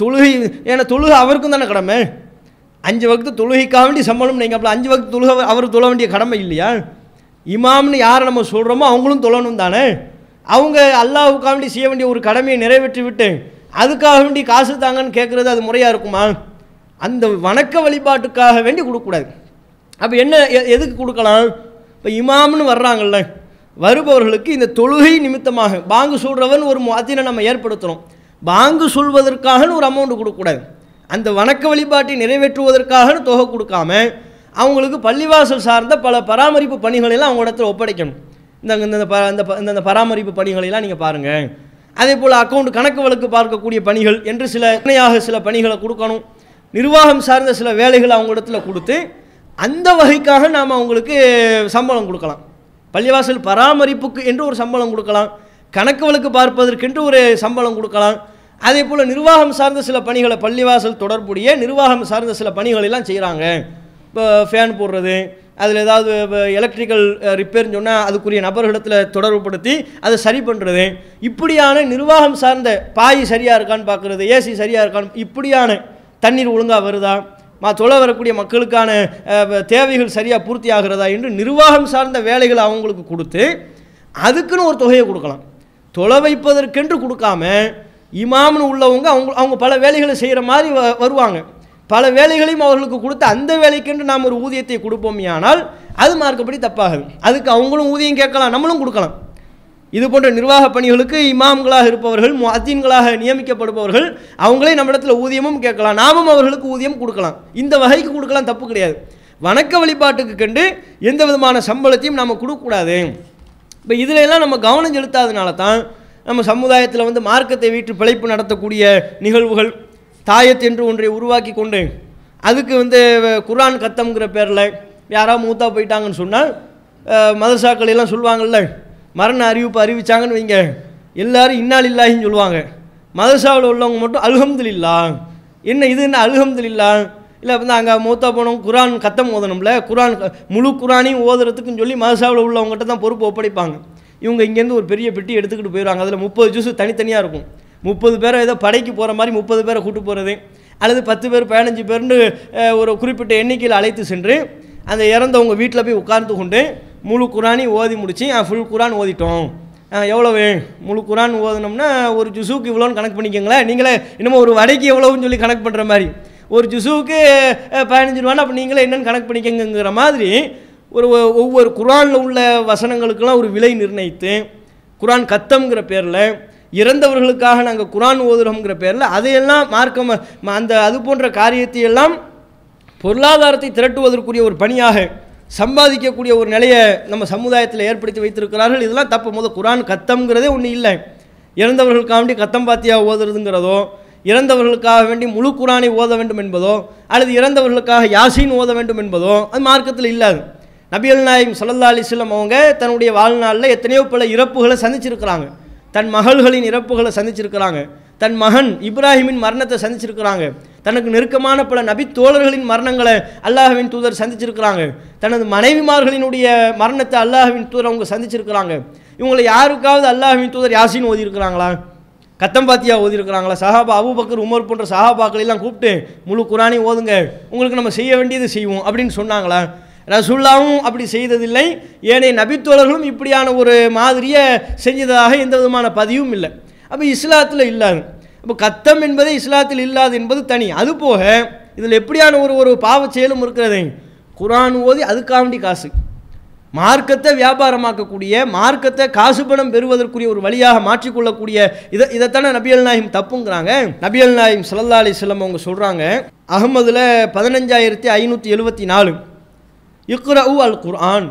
தொழுகை ஏன்னா தொழுகை அவருக்கும் தானே கடமை அஞ்சு வகுத்து தொழுகைக்காக வேண்டிய சம்பளம் நீங்கள் அப்போ அஞ்சு வகுத்து தொழுக அவர் தொழ வேண்டிய கடமை இல்லையா இமாம்னு யாரை நம்ம சொல்கிறோமோ அவங்களும் தொழணும் தானே அவங்க அல்லாவுக்காக வேண்டி செய்ய வேண்டிய ஒரு கடமையை நிறைவேற்றி விட்டு அதுக்காக வேண்டி காசு தாங்கன்னு கேட்குறது அது முறையாக இருக்குமா அந்த வணக்க வழிபாட்டுக்காக வேண்டி கொடுக்கக்கூடாது அப்போ என்ன எதுக்கு கொடுக்கலாம் இப்போ இமாம்னு வர்றாங்கல்ல வருபவர்களுக்கு இந்த தொழுகை நிமித்தமாக பாங்கு சொல்கிறவன் ஒரு மாத்தினை நம்ம ஏற்படுத்துகிறோம் பாங்கு சொல்வதற்காகன்னு ஒரு அமௌண்ட் கொடுக்கக்கூடாது அந்த வணக்க வழிபாட்டை நிறைவேற்றுவதற்காகன்னு தொகை கொடுக்காம அவங்களுக்கு பள்ளிவாசல் சார்ந்த பல பராமரிப்பு பணிகளெல்லாம் அவங்க இடத்துல ஒப்படைக்கணும் இந்த இந்த ப இந்த பராமரிப்பு பணிகளையெல்லாம் நீங்கள் பாருங்கள் அதே போல் அக்கௌண்ட் கணக்கு வழக்கு பார்க்கக்கூடிய பணிகள் என்று சில இணையாக சில பணிகளை கொடுக்கணும் நிர்வாகம் சார்ந்த சில வேலைகளை அவங்க இடத்துல கொடுத்து அந்த வகைக்காக நாம் அவங்களுக்கு சம்பளம் கொடுக்கலாம் பள்ளிவாசல் பராமரிப்புக்கு என்று ஒரு சம்பளம் கொடுக்கலாம் கணக்கு வழக்கு பார்ப்பதற்கென்று ஒரு சம்பளம் கொடுக்கலாம் அதே போல் நிர்வாகம் சார்ந்த சில பணிகளை பள்ளிவாசல் தொடர்புடைய நிர்வாகம் சார்ந்த சில பணிகளெல்லாம் செய்கிறாங்க இப்போ ஃபேன் போடுறது அதில் ஏதாவது எலக்ட்ரிக்கல் ரிப்பேர்னு சொன்னால் அதுக்குரிய நபர்களிடத்தில் தொடர்புபடுத்தி அதை சரி பண்ணுறது இப்படியான நிர்வாகம் சார்ந்த பாய் சரியாக இருக்கான்னு பார்க்குறது ஏசி சரியாக இருக்கான்னு இப்படியான தண்ணீர் ஒழுங்காக வருதா மா தொலை வரக்கூடிய மக்களுக்கான தேவைகள் சரியாக பூர்த்தி ஆகிறதா என்று நிர்வாகம் சார்ந்த வேலைகளை அவங்களுக்கு கொடுத்து அதுக்குன்னு ஒரு தொகையை கொடுக்கலாம் தொலை வைப்பதற்கென்று கொடுக்காம இமாம்னு உள்ளவங்க அவங்க அவங்க பல வேலைகளை செய்கிற மாதிரி வ வருவாங்க பல வேலைகளையும் அவர்களுக்கு கொடுத்து அந்த வேலைக்கென்று நாம் ஒரு ஊதியத்தை கொடுப்போமே ஆனால் அது மார்க்கப்படி தப்பாகும் அதுக்கு அவங்களும் ஊதியம் கேட்கலாம் நம்மளும் கொடுக்கலாம் இது போன்ற நிர்வாக பணிகளுக்கு இமாம்களாக இருப்பவர்கள் முஅத்தீன்களாக நியமிக்கப்படுபவர்கள் அவங்களே நம்மிடத்தில் ஊதியமும் கேட்கலாம் நாமும் அவர்களுக்கு ஊதியம் கொடுக்கலாம் இந்த வகைக்கு கொடுக்கலாம் தப்பு கிடையாது வணக்க வழிபாட்டுக்கு கண்டு எந்த விதமான சம்பளத்தையும் நாம் கொடுக்கக்கூடாது இப்போ இதில் எல்லாம் நம்ம கவனம் செலுத்தாதனால தான் நம்ம சமுதாயத்தில் வந்து மார்க்கத்தை வீட்டு பிழைப்பு நடத்தக்கூடிய நிகழ்வுகள் தாயத் என்று ஒன்றை உருவாக்கி கொண்டு அதுக்கு வந்து குரான் கத்தம்ங்கிற பேரில் யாராவது மூத்தா போயிட்டாங்கன்னு சொன்னால் மதர்சாக்கள் எல்லாம் சொல்லுவாங்கள்ல மரண அறிவிப்பு அறிவிச்சாங்கன்னு வைங்க எல்லாரும் இன்னால் இல்லாயின்னு சொல்லுவாங்க மதசாவில் உள்ளவங்க மட்டும் இல்லா என்ன இது என்ன இல்லா இல்லை வந்து அங்கே மூத்தா போனோம் குரான் கத்தம் ஓதணும்ல குரான் முழு குரானையும் ஓதுறதுக்குன்னு சொல்லி மதசாவில் உள்ளவங்ககிட்ட தான் பொறுப்பு ஒப்படைப்பாங்க இவங்க இங்கேருந்து ஒரு பெரிய பெட்டி எடுத்துக்கிட்டு போயிடுவாங்க அதில் முப்பது ஜூஸ் தனித்தனியாக இருக்கும் முப்பது பேரை ஏதோ படைக்கு போகிற மாதிரி முப்பது பேரை கூட்டு போகிறது அல்லது பத்து பேர் பதினஞ்சு பேர்னு ஒரு குறிப்பிட்ட எண்ணிக்கையில் அழைத்து சென்று அந்த இறந்தவங்க வீட்டில் போய் உட்கார்ந்து கொண்டு முழு குரானையும் ஓதி முடிச்சு ஃபுல் குரான் ஓதிட்டோம் எவ்வளோ முழு குரான் ஓதினோம்னா ஒரு ஜுசுக்கு இவ்வளோன்னு கணக்கு பண்ணிக்கோங்களேன் நீங்களே இன்னமும் ஒரு வடைக்கு எவ்வளோன்னு சொல்லி கணக்கு பண்ணுற மாதிரி ஒரு ஜுசுக்கு பதினஞ்சு ரூபான்னு அப்போ நீங்களே என்னென்னு கணக்கு பண்ணிக்கங்கிற மாதிரி ஒரு ஒவ்வொரு குரானில் உள்ள வசனங்களுக்கெல்லாம் ஒரு விலை நிர்ணயித்து குரான் கத்தம்ங்கிற பேரில் இறந்தவர்களுக்காக நாங்கள் குரான் ஓதுகிறோங்கிற பேரில் அதையெல்லாம் மார்க்கம் அந்த அது போன்ற காரியத்தையெல்லாம் பொருளாதாரத்தை திரட்டுவதற்குரிய ஒரு பணியாக சம்பாதிக்கக்கூடிய ஒரு நிலையை நம்ம சமுதாயத்தில் ஏற்படுத்தி வைத்திருக்கிறார்கள் இதெல்லாம் தப்பு முதல் குரான் கத்தம்ங்கிறதே ஒன்றும் இல்லை இறந்தவர்களுக்காக வேண்டி கத்தம் பாத்தியாக ஓதுறதுங்கிறதோ இறந்தவர்களுக்காக வேண்டி முழு குரானை ஓத வேண்டும் என்பதோ அல்லது இறந்தவர்களுக்காக யாசின் ஓத வேண்டும் என்பதோ அது மார்க்கத்தில் இல்லாது நபியல் நாயம் சல்லா அலிஸ்லம் அவங்க தன்னுடைய வாழ்நாளில் எத்தனையோ பல இறப்புகளை சந்திச்சிருக்கிறாங்க தன் மகள்களின் இறப்புகளை சந்திச்சிருக்கிறாங்க தன் மகன் இப்ராஹிமின் மரணத்தை சந்திச்சிருக்கிறாங்க தனக்கு நெருக்கமான பல நபி தோழர்களின் மரணங்களை அல்லாஹவின் தூதர் சந்திச்சிருக்கிறாங்க தனது மனைவிமார்களினுடைய மரணத்தை அல்லாஹுவின் தூதர் அவங்க சந்திச்சிருக்கிறாங்க இவங்களை யாருக்காவது அல்லாஹுவின் தூதர் யாசின் ஓதியிருக்கிறாங்களா கத்தம் பாத்தியா ஓதியிருக்கிறாங்களா சஹாபா அபுபக்கர் உமர் போன்ற எல்லாம் கூப்பிட்டு முழு குரானையும் ஓதுங்க உங்களுக்கு நம்ம செய்ய வேண்டியது செய்வோம் அப்படின்னு சொன்னாங்களா ரசுல்லாவும் அப்படி செய்ததில்லை ஏனைய நபித்தோழர்களும் இப்படியான ஒரு மாதிரியை செஞ்சதாக எந்த விதமான பதிவும் இல்லை அப்போ இஸ்லாத்தில் இல்லாது இப்போ கத்தம் என்பதே இஸ்லாத்தில் இல்லாது என்பது தனி அது போக இதில் எப்படியான ஒரு ஒரு பாவ செயலும் இருக்கிறது குரான் ஓதி அதுக்காண்டி காசு மார்க்கத்தை வியாபாரமாக்கக்கூடிய மார்க்கத்தை காசு பணம் பெறுவதற்குரிய ஒரு வழியாக மாற்றிக்கொள்ளக்கூடிய இதை இதைத்தானே நபியல் நாயிம் தப்புங்கிறாங்க நபியல் நாயும் சல்லா அலி சொல்லம் அவங்க சொல்கிறாங்க அகமதில் பதினஞ்சாயிரத்தி ஐநூற்றி எழுபத்தி நாலு இக்ரவு உ அல் குர்ஆன்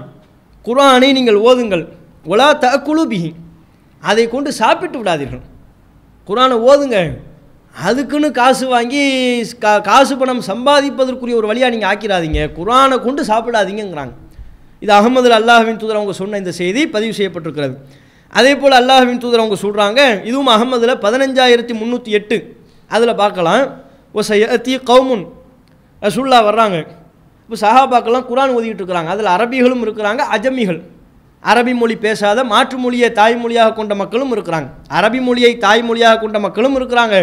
குர்ஆனை நீங்கள் ஓதுங்கள் ஒலா தகுலு பிஹி அதை கொண்டு சாப்பிட்டு விடாதீர்கள் குரானை ஓதுங்க அதுக்குன்னு காசு வாங்கி கா காசு பணம் சம்பாதிப்பதற்குரிய ஒரு வழியாக நீங்கள் ஆக்கிறாதீங்க குரானை கொண்டு சாப்பிடாதீங்கிறாங்க இது அகமது அல்லாஹின் தூதர் அவங்க சொன்ன இந்த செய்தி பதிவு செய்யப்பட்டிருக்கிறது அதே போல் அல்லாஹின் தூதர் அவங்க சொல்கிறாங்க இதுவும் அகமதில் பதினஞ்சாயிரத்தி முந்நூற்றி எட்டு அதில் பார்க்கலாம் ஓ சயத்தி கவுமுன் சுல்லா வர்றாங்க இப்போ சஹாபாக்கெல்லாம் குரான் ஓதிக்கிட்டு இருக்கிறாங்க அதில் அரபிகளும் இருக்கிறாங்க அஜமிகள் அரபி மொழி பேசாத மாற்று மொழியை தாய்மொழியாக கொண்ட மக்களும் இருக்கிறாங்க அரபி மொழியை தாய்மொழியாக கொண்ட மக்களும் இருக்கிறாங்க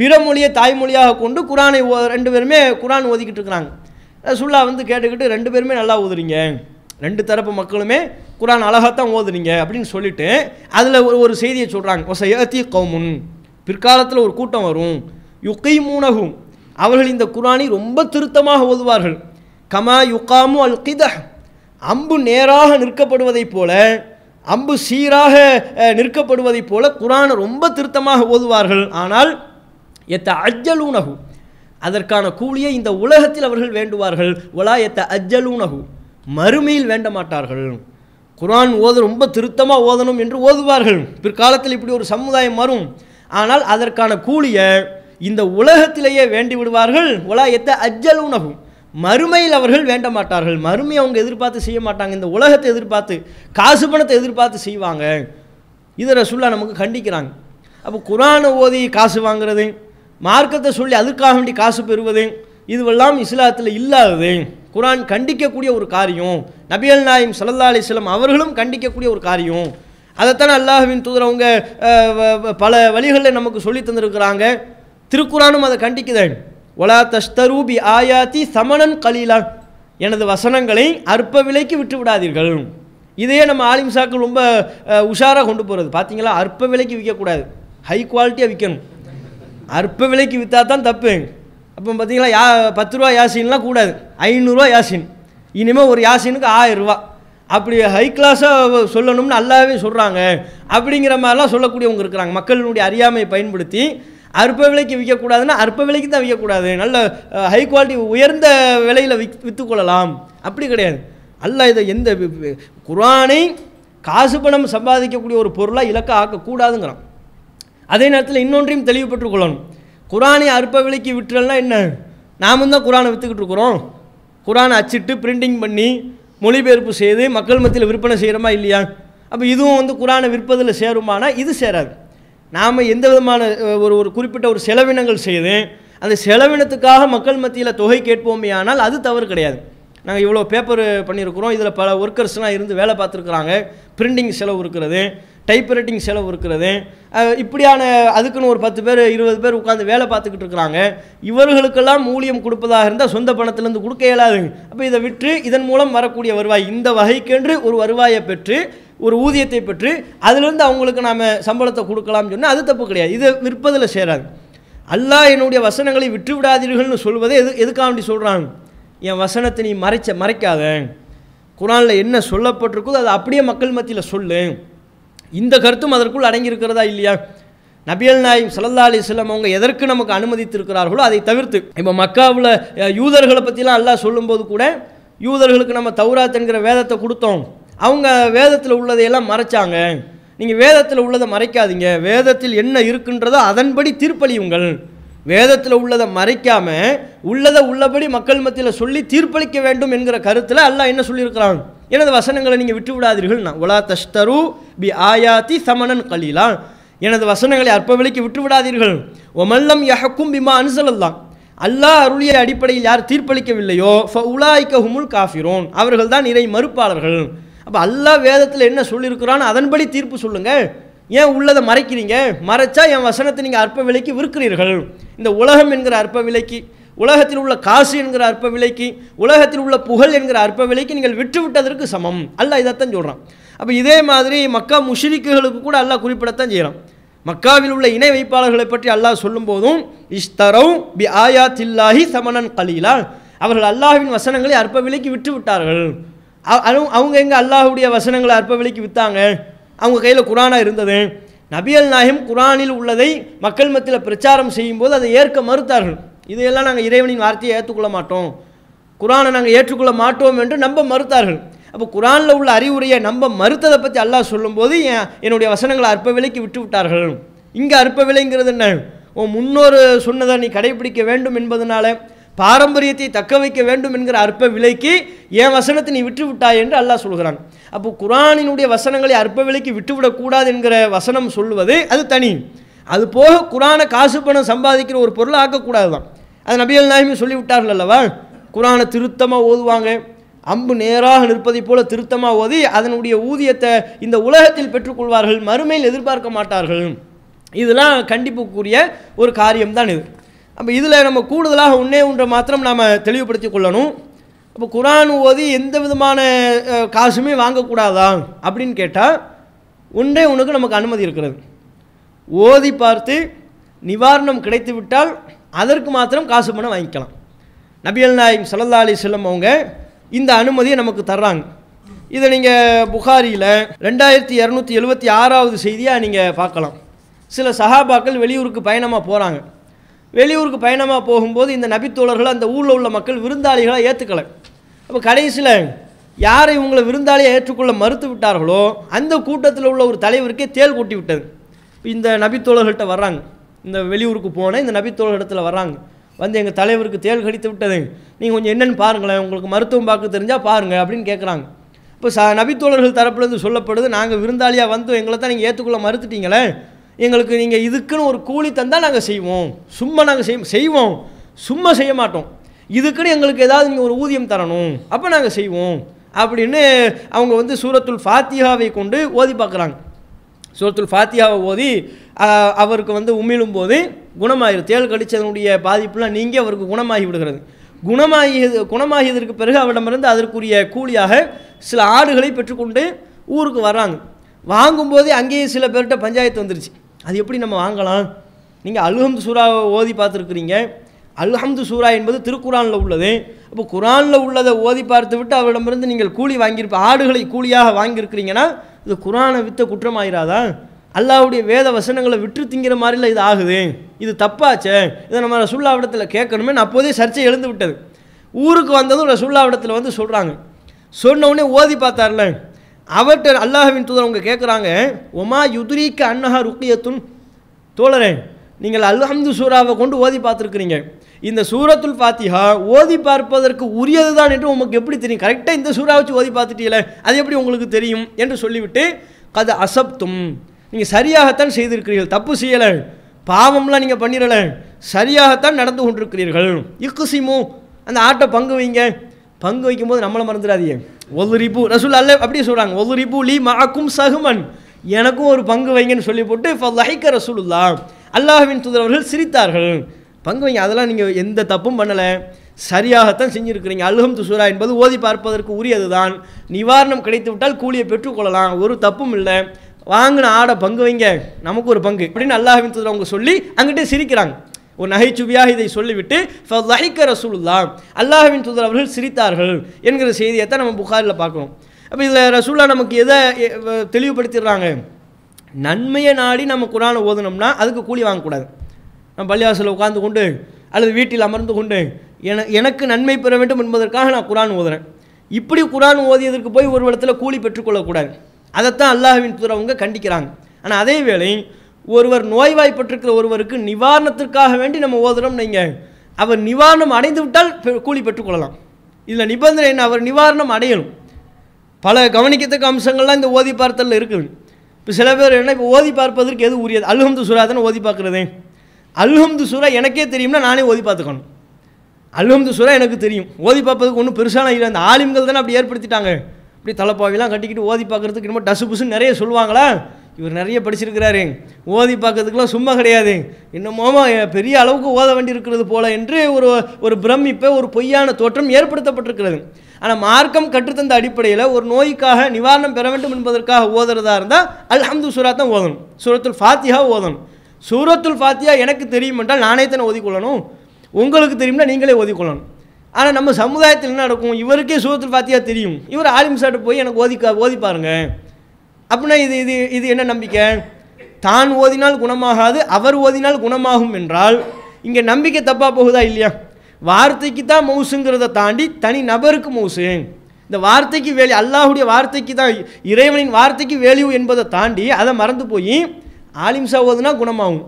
பிற மொழியை தாய்மொழியாக கொண்டு குரானை ரெண்டு பேருமே குரான் ஓதிக்கிட்டு இருக்கிறாங்க சுல்லா வந்து கேட்டுக்கிட்டு ரெண்டு பேருமே நல்லா ஓதுறீங்க ரெண்டு தரப்பு மக்களுமே குரான் அழகாகத்தான் ஓதுறீங்க அப்படின்னு சொல்லிட்டு அதில் ஒரு ஒரு செய்தியை சொல்கிறாங்க ஒசையத்தி கவுமுன் பிற்காலத்தில் ஒரு கூட்டம் வரும் யுக்கை மூனகும் அவர்கள் இந்த குரானை ரொம்ப திருத்தமாக ஓதுவார்கள் கமா யுக்காமு அல் கிதஹ் அம்பு நேராக நிற்கப்படுவதைப் போல அம்பு சீராக நிற்கப்படுவதைப் போல குரானை ரொம்ப திருத்தமாக ஓதுவார்கள் ஆனால் எத்த அஜ்ஜலூனகு அதற்கான கூலியை இந்த உலகத்தில் அவர்கள் வேண்டுவார்கள் ஒலா எத்த அஜ்ஜலூனகு மறுமையில் வேண்ட மாட்டார்கள் குரான் ஓத ரொம்ப திருத்தமாக ஓதணும் என்று ஓதுவார்கள் பிற்காலத்தில் இப்படி ஒரு சமுதாயம் வரும் ஆனால் அதற்கான கூலியை இந்த உலகத்திலேயே வேண்டி விடுவார்கள் ஒலா எத்த அஜ்ஜலூனகும் மறுமையில் அவர்கள் வேண்ட மாட்டார்கள் மறுமையை அவங்க எதிர்பார்த்து செய்ய மாட்டாங்க இந்த உலகத்தை எதிர்பார்த்து காசு பணத்தை எதிர்பார்த்து செய்வாங்க இதை ரசுல்லா நமக்கு கண்டிக்கிறாங்க அப்போ குரான ஓதி காசு வாங்குறது மார்க்கத்தை சொல்லி அதுக்காக வேண்டி காசு பெறுவது இதுவெல்லாம் இஸ்லாத்தில் இல்லாதது குரான் கண்டிக்கக்கூடிய ஒரு காரியம் நபியல் நாயம் சல்லா அலிஸ்லாம் அவர்களும் கண்டிக்கக்கூடிய ஒரு காரியம் அதைத்தானே அல்லாஹுவின் தூதர் அவங்க பல வழிகளில் நமக்கு சொல்லி தந்திருக்கிறாங்க திருக்குறானும் அதை கண்டிக்குதேன் ஒலா தஷ்தரூபி ஆயாத்தி சமணன் கலீலா எனது வசனங்களை அற்ப விலைக்கு விட்டு விடாதீர்கள் இதையே நம்ம ஆலிம்சாக்கள் ரொம்ப உஷாராக கொண்டு போகிறது பார்த்தீங்களா அற்ப விலைக்கு விற்கக்கூடாது ஹை குவாலிட்டியாக விற்கணும் அற்ப விலைக்கு விற்றா தான் தப்பு அப்போ பார்த்தீங்களா யா பத்து ரூபா யாசின்லாம் கூடாது ஐநூறுரூவா யாசின் இனிமேல் ஒரு யாசினுக்கு ஆயிரரூவா அப்படி ஹை கிளாஸாக சொல்லணும்னு நல்லாவே சொல்கிறாங்க அப்படிங்கிற மாதிரிலாம் சொல்லக்கூடியவங்க இருக்கிறாங்க மக்களினுடைய அறியாமையை பயன்படுத்தி அற்ப விலைக்கு விற்கக்கூடாதுன்னா அற்ப விலைக்கு தான் விற்கக்கூடாது நல்ல ஹை குவாலிட்டி உயர்ந்த விலையில் வித் விற்றுக்கொள்ளலாம் அப்படி கிடையாது அல்ல இதை எந்த குரானை காசு பணம் சம்பாதிக்கக்கூடிய ஒரு பொருளாக இலக்க ஆக்கக்கூடாதுங்கிறான் அதே நேரத்தில் இன்னொன்றையும் தெளிவுபட்டு கொள்ளணும் குரானை அற்ப விலைக்கு விட்டுறல்னா என்ன நாமும் தான் குரானை விற்றுக்கிட்டு இருக்கிறோம் குரானை அச்சிட்டு பிரிண்டிங் பண்ணி மொழிபெயர்ப்பு செய்து மக்கள் மத்தியில் விற்பனை செய்கிறோமா இல்லையா அப்போ இதுவும் வந்து குரானை விற்பதில் சேருமானா இது சேராது நாம் எந்த விதமான ஒரு ஒரு குறிப்பிட்ட ஒரு செலவினங்கள் செய்து அந்த செலவினத்துக்காக மக்கள் மத்தியில் தொகை கேட்போமே ஆனால் அது தவறு கிடையாது நாங்கள் இவ்வளோ பேப்பர் பண்ணியிருக்கிறோம் இதில் பல ஒர்க்கர்ஸ்லாம் இருந்து வேலை பார்த்துருக்குறாங்க பிரிண்டிங் செலவு இருக்கிறது டைப் ரைட்டிங் செலவு இருக்கிறது இப்படியான அதுக்குன்னு ஒரு பத்து பேர் இருபது பேர் உட்காந்து வேலை பார்த்துக்கிட்டு இருக்கிறாங்க இவர்களுக்கெல்லாம் ஊழியம் கொடுப்பதாக இருந்தால் சொந்த பணத்திலேருந்து கொடுக்க இயலாது அப்போ இதை விற்று இதன் மூலம் வரக்கூடிய வருவாய் இந்த வகைக்கென்று ஒரு வருவாயை பெற்று ஒரு ஊதியத்தை பெற்று அதிலிருந்து அவங்களுக்கு நாம் சம்பளத்தை கொடுக்கலாம்னு சொன்னால் அது தப்பு கிடையாது இதை விற்பதில் சேராது அல்லாஹ் என்னுடைய வசனங்களை விற்று விடாதீர்கள்னு எது எதுக்காக வேண்டி சொல்கிறாங்க என் வசனத்தை நீ மறைச்ச மறைக்காத குரானில் என்ன சொல்லப்பட்டிருக்கோ அதை அப்படியே மக்கள் மத்தியில் சொல்லு இந்த கருத்தும் அதற்குள் அடங்கியிருக்கிறதா இல்லையா நபியல் நாயும் சல்லா அலி இஸ்லாம் அவங்க எதற்கு நமக்கு அனுமதித்திருக்கிறார்களோ அதை தவிர்த்து இப்போ மக்காவில் யூதர்களை பற்றிலாம் அல்லாஹ் சொல்லும்போது கூட யூதர்களுக்கு நம்ம தௌராத் என்கிற வேதத்தை கொடுத்தோம் அவங்க வேதத்தில் உள்ளதையெல்லாம் மறைச்சாங்க நீங்கள் வேதத்தில் உள்ளதை மறைக்காதீங்க வேதத்தில் என்ன இருக்குன்றதோ அதன்படி தீர்ப்பளியுங்கள் வேதத்தில் உள்ளதை மறைக்காமல் உள்ளதை உள்ளபடி மக்கள் மத்தியில் சொல்லி தீர்ப்பளிக்க வேண்டும் என்கிற கருத்தில் அல்லாஹ் என்ன சொல்லியிருக்கிறான் எனது வசனங்களை நீங்கள் விட்டு விடாதீர்கள் நான் உலா தஷ்தரு பி ஆயாத்தி சமணன் கலீலா எனது வசனங்களை விலைக்கு விட்டு விடாதீர்கள் ஒமல்லம் யஹக்கும் பிமா அனுசலல்லாம் அல்லாஹ் அருளிய அடிப்படையில் யார் தீர்ப்பளிக்கவில்லையோ ஃப உலாய்க்க ஹுமுல் காஃபிரோன் அவர்கள்தான் இறை மறுப்பாளர்கள் அப்போ அல்லா வேதத்தில் என்ன சொல்லியிருக்கிறான் அதன்படி தீர்ப்பு சொல்லுங்கள் ஏன் உள்ளதை மறைக்கிறீங்க மறைச்சா என் வசனத்தை நீங்கள் அற்ப விலைக்கு விற்கிறீர்கள் இந்த உலகம் என்கிற அற்ப விலைக்கு உலகத்தில் உள்ள காசு என்கிற அற்ப விலைக்கு உலகத்தில் உள்ள புகழ் என்கிற அற்ப விலைக்கு நீங்கள் விட்டு விட்டதற்கு சமம் அல்ல இதைத்தான் சொல்கிறான் அப்போ இதே மாதிரி மக்கா முஷிரிக்குகளுக்கு கூட அல்லா குறிப்பிடத்தான் செய்கிறான் மக்காவில் உள்ள இணை வைப்பாளர்களை பற்றி அல்லாஹ் சொல்லும் போதும் இஷ்தரவ் பி ஆயா தில்லாஹி சமணன் கலீலா அவர்கள் அல்லாஹின் வசனங்களை அற்ப விலைக்கு விட்டு விட்டார்கள் அவங்க எங்கே அல்லாஹுடைய வசனங்களை அற்ப விலைக்கு விற்றாங்க அவங்க கையில் குரானாக இருந்தது நபியல் நாயம் குரானில் உள்ளதை மக்கள் மத்தியில் பிரச்சாரம் செய்யும்போது அதை ஏற்க மறுத்தார்கள் இதையெல்லாம் நாங்கள் இறைவனின் வார்த்தையை ஏற்றுக்கொள்ள மாட்டோம் குரானை நாங்கள் ஏற்றுக்கொள்ள மாட்டோம் என்று நம்ப மறுத்தார்கள் அப்போ குரானில் உள்ள அறிவுரையை நம்ப மறுத்ததை பற்றி அல்லாஹ் சொல்லும்போது என்னுடைய வசனங்களை அற்ப விலைக்கு விட்டு விட்டார்கள் இங்கே அற்ப விலைங்கிறது என்ன உன் முன்னோர் சொன்னதை நீ கடைபிடிக்க வேண்டும் என்பதனால பாரம்பரியத்தை தக்க வைக்க வேண்டும் என்கிற அற்ப விலைக்கு என் வசனத்தை நீ விட்டுவிட்டாய் என்று அல்லாஹ் சொல்கிறான் அப்போ குரானினுடைய வசனங்களை அற்ப விலைக்கு விட்டுவிடக்கூடாது என்கிற வசனம் சொல்வது அது தனி அது போக குரானை காசு பணம் சம்பாதிக்கிற ஒரு பொருள் ஆக்கக்கூடாது தான் அது நபியல் நாயமி சொல்லிவிட்டார்கள் அல்லவா குரானை திருத்தமாக ஓதுவாங்க அம்பு நேராக நிற்பதைப் போல திருத்தமாக ஓதி அதனுடைய ஊதியத்தை இந்த உலகத்தில் பெற்றுக்கொள்வார்கள் மறுமையில் எதிர்பார்க்க மாட்டார்கள் இதெல்லாம் கண்டிப்புக்குரிய ஒரு காரியம்தான் இது அப்போ இதில் நம்ம கூடுதலாக உன்னே ஒன்றை மாத்திரம் நாம் தெளிவுபடுத்தி கொள்ளணும் அப்போ குரான் ஓதி எந்த விதமான காசுமே வாங்கக்கூடாதா அப்படின்னு கேட்டால் ஒன்றே உனக்கு நமக்கு அனுமதி இருக்கிறது ஓதி பார்த்து நிவாரணம் கிடைத்து விட்டால் அதற்கு மாத்திரம் காசு பணம் வாங்கிக்கலாம் நபியல் நாயகம் சல்லா அலி செல்லம் அவங்க இந்த அனுமதியை நமக்கு தர்றாங்க இதை நீங்கள் புகாரியில் ரெண்டாயிரத்தி இரநூத்தி எழுபத்தி ஆறாவது செய்தியாக நீங்கள் பார்க்கலாம் சில சஹாபாக்கள் வெளியூருக்கு பயணமாக போகிறாங்க வெளியூருக்கு பயணமாக போகும்போது இந்த நபித்தோழர்கள் அந்த ஊரில் உள்ள மக்கள் விருந்தாளிகளை ஏற்றுக்கலை அப்போ கடைசியில் யார் இவங்களை விருந்தாளியை ஏற்றுக்கொள்ள மறுத்து விட்டார்களோ அந்த கூட்டத்தில் உள்ள ஒரு தலைவருக்கே தேல் கூட்டி விட்டது இப்போ இந்த நபித்தோழர்கள்ட்ட வர்றாங்க இந்த வெளியூருக்கு போனேன் இந்த இடத்துல வர்றாங்க வந்து எங்கள் தலைவருக்கு தேல் கடித்து விட்டது நீங்கள் கொஞ்சம் என்னென்னு பாருங்களேன் உங்களுக்கு மருத்துவம் பார்க்க தெரிஞ்சால் பாருங்கள் அப்படின்னு கேட்குறாங்க இப்போ ச நபித்தோழர்கள் தரப்புலேருந்து சொல்லப்படுது நாங்கள் விருந்தாளியாக வந்து எங்களை தான் நீங்கள் ஏற்றுக்கொள்ள மறுத்துட்டீங்களே எங்களுக்கு நீங்கள் இதுக்குன்னு ஒரு கூலி தந்தால் நாங்கள் செய்வோம் சும்மா நாங்கள் செய் செய்வோம் சும்மா செய்ய மாட்டோம் இதுக்குன்னு எங்களுக்கு ஏதாவது நீங்கள் ஒரு ஊதியம் தரணும் அப்போ நாங்கள் செய்வோம் அப்படின்னு அவங்க வந்து சூரத்துல் ஃபாத்தியாவை கொண்டு ஓதி பார்க்குறாங்க சூரத்துல் ஃபாத்தியாவை ஓதி அவருக்கு வந்து உமிழும் போது குணமாகிடு தேல் கடித்ததனுடைய பாதிப்புலாம் நீங்கள் அவருக்கு குணமாகி விடுகிறது குணமாகியது குணமாகியதற்கு பிறகு அவரிடமிருந்து அதற்குரிய கூலியாக சில ஆடுகளை பெற்றுக்கொண்டு ஊருக்கு வர்றாங்க வாங்கும்போதே அங்கேயே சில பேர்கிட்ட பஞ்சாயத்து வந்துருச்சு அது எப்படி நம்ம வாங்கலாம் நீங்கள் அல்ஹம்து சூராவை ஓதி பார்த்துருக்குறீங்க அல்ஹம்து சூரா என்பது திருக்குறானில் உள்ளது அப்போ குரானில் உள்ளதை ஓதி பார்த்து விட்டு அவரிடமிருந்து நீங்கள் கூலி வாங்கியிருப்ப ஆடுகளை கூலியாக வாங்கியிருக்கிறீங்கன்னா இது குரானை விற்ற குற்றமாயிராதா அல்லாவுடைய வேத வசனங்களை விற்று திங்கிற மாதிரில இது ஆகுது இது தப்பாச்சே இதை நம்ம சுல்லாவிடத்தில் கேட்கணுமே அப்போதே சர்ச்சை எழுந்து விட்டது ஊருக்கு வந்ததும் சுல்லாவிடத்தில் வந்து சொல்கிறாங்க சொன்ன உடனே ஓதி பார்த்தார்ல அவர்கிட்ட அல்லாஹவின் தூதர் அவங்க கேட்குறாங்க ஒமா யுதுரிக்கு அன்னஹா ருக்கியத்துன் தோழரேன் நீங்கள் அல்ஹம்து சூறாவை கொண்டு ஓதி பார்த்துருக்குறீங்க இந்த சூரத்துல் ஃபாத்திஹா ஓதி பார்ப்பதற்கு உரியது தான் என்று உங்களுக்கு எப்படி தெரியும் கரெக்டாக இந்த சூறா வச்சு ஓதி பார்த்துட்டீங்களே அது எப்படி உங்களுக்கு தெரியும் என்று சொல்லிவிட்டு கத அசப்தும் நீங்கள் சரியாகத்தான் செய்திருக்கிறீர்கள் தப்பு செய்யலை பாவம்லாம் நீங்கள் பண்ணிடலை சரியாகத்தான் நடந்து கொண்டிருக்கிறீர்கள் இக்குசிமு அந்த ஆட்டை பங்கு வைங்க பங்கு வைக்கும்போது நம்மளை மறந்துடாதியே ஒரு ரிபு ரசூல் அல்ல அப்படியே சொல்கிறாங்க ஒரு ரிபு லீ மாக்கும் சகுமன் எனக்கும் ஒரு பங்கு வைங்கன்னு சொல்லி போட்டு இப்போ லஹிக்க ரசூலுல்லா அல்லாஹின் தூதரவர்கள் சிரித்தார்கள் பங்கு வைங்க அதெல்லாம் நீங்கள் எந்த தப்பும் பண்ணலை சரியாகத்தான் செஞ்சுருக்கிறீங்க அல்ஹம் துசுரா என்பது ஓதி பார்ப்பதற்கு உரியது தான் நிவாரணம் கிடைத்து விட்டால் கூலியை பெற்றுக்கொள்ளலாம் ஒரு தப்பும் இல்லை வாங்கின ஆடை பங்கு வைங்க நமக்கு ஒரு பங்கு இப்படின்னு அல்லாஹின் தூதரவங்க சொல்லி அங்கிட்டே சிரிக்கிறாங்க ஒரு நகைச்சுவையாக இதை சொல்லிவிட்டு லஹிக்க ரசூலுல்லா அல்லாஹுவின் தூதர் அவர்கள் சிரித்தார்கள் என்கிற செய்தியை தான் நம்ம புகாரில் பார்க்கணும் அப்போ இதில் ரசூல்லா நமக்கு எதை தெளிவுபடுத்திடுறாங்க நன்மையை நாடி நம்ம குரானை ஓதனோம்னா அதுக்கு கூலி வாங்கக்கூடாது நம்ம பள்ளிவாசலில் உட்காந்து கொண்டு அல்லது வீட்டில் அமர்ந்து கொண்டு என எனக்கு நன்மை பெற வேண்டும் என்பதற்காக நான் குரான் ஓதுறேன் இப்படி குரான் ஓதியதற்கு போய் ஒரு இடத்துல கூலி பெற்றுக்கொள்ளக்கூடாது அதைத்தான் அல்லாஹுவின் தூரவங்க கண்டிக்கிறாங்க ஆனால் அதே வேளை ஒருவர் நோய்வாய்ப்பட்டிருக்கிற ஒருவருக்கு நிவாரணத்திற்காக வேண்டி நம்ம ஓதுறோம் நீங்கள் அவர் நிவாரணம் அடைந்து விட்டால் கூலி பெற்றுக்கொள்ளலாம் இதில் நிபந்தனை என்ன அவர் நிவாரணம் அடையணும் பல கவனிக்கத்தக்க அம்சங்கள்லாம் இந்த ஓதி பார்த்தல இருக்குது இப்போ சில பேர் என்ன இப்போ ஓதி பார்ப்பதற்கு எது உரியது அல்ஹம்து சுரா தானே ஓதி பார்க்குறதே அல்ஹம்து சுரா எனக்கே தெரியும்னா நானே ஓதி பார்த்துக்கணும் அல்ஹம்து சுரா எனக்கு தெரியும் ஓதி பார்ப்பதுக்கு ஒன்றும் பெருசான இல்லை அந்த ஆலிம்கள் தானே அப்படி ஏற்படுத்திட்டாங்க இப்படி தலைப்பாவிலாம் கட்டிக்கிட்டு ஓதி பார்க்குறதுக்கு இன்னும் டசு புசுன்னு நிறைய சொல்லுவாங்களா இவர் நிறைய படிச்சிருக்கிறாரு ஓதி பார்க்கறதுக்குலாம் சும்மா கிடையாது இன்னமோமா பெரிய அளவுக்கு ஓத வேண்டி இருக்கிறது போல என்று ஒரு ஒரு பிரமிப்பை ஒரு பொய்யான தோற்றம் ஏற்படுத்தப்பட்டிருக்கிறது ஆனால் மார்க்கம் கற்றுத்தந்த அடிப்படையில் ஒரு நோய்க்காக நிவாரணம் பெற வேண்டும் என்பதற்காக ஓதுறதா இருந்தால் அல்ஹம்து சுரா தான் ஓதணும் சூரத்துல் ஃபாத்தியா ஓதணும் சூரத்துல் ஃபாத்தியா எனக்கு தெரியும் என்றால் நானே தானே ஓதிக்கொள்ளணும் உங்களுக்கு தெரியும்னா நீங்களே ஓதிக்கொள்ளணும் ஆனால் நம்ம சமுதாயத்தில் என்ன நடக்கும் இவருக்கே சூரத்துல் ஃபாத்தியா தெரியும் இவர் ஆலிம் சாட்டு போய் எனக்கு ஓதிக்கா ஓதி பாருங்கள் அப்படின்னா இது இது இது என்ன நம்பிக்கை தான் ஓதினால் குணமாகாது அவர் ஓதினால் குணமாகும் என்றால் இங்கே நம்பிக்கை தப்பாக போகுதா இல்லையா வார்த்தைக்கு தான் மவுசுங்கிறத தாண்டி தனி நபருக்கு மவுசு இந்த வார்த்தைக்கு வேலி அல்லாஹுடைய வார்த்தைக்கு தான் இறைவனின் வார்த்தைக்கு வேல்யூ என்பதை தாண்டி அதை மறந்து போய் ஆலிம்சா ஓதுனா குணமாகும்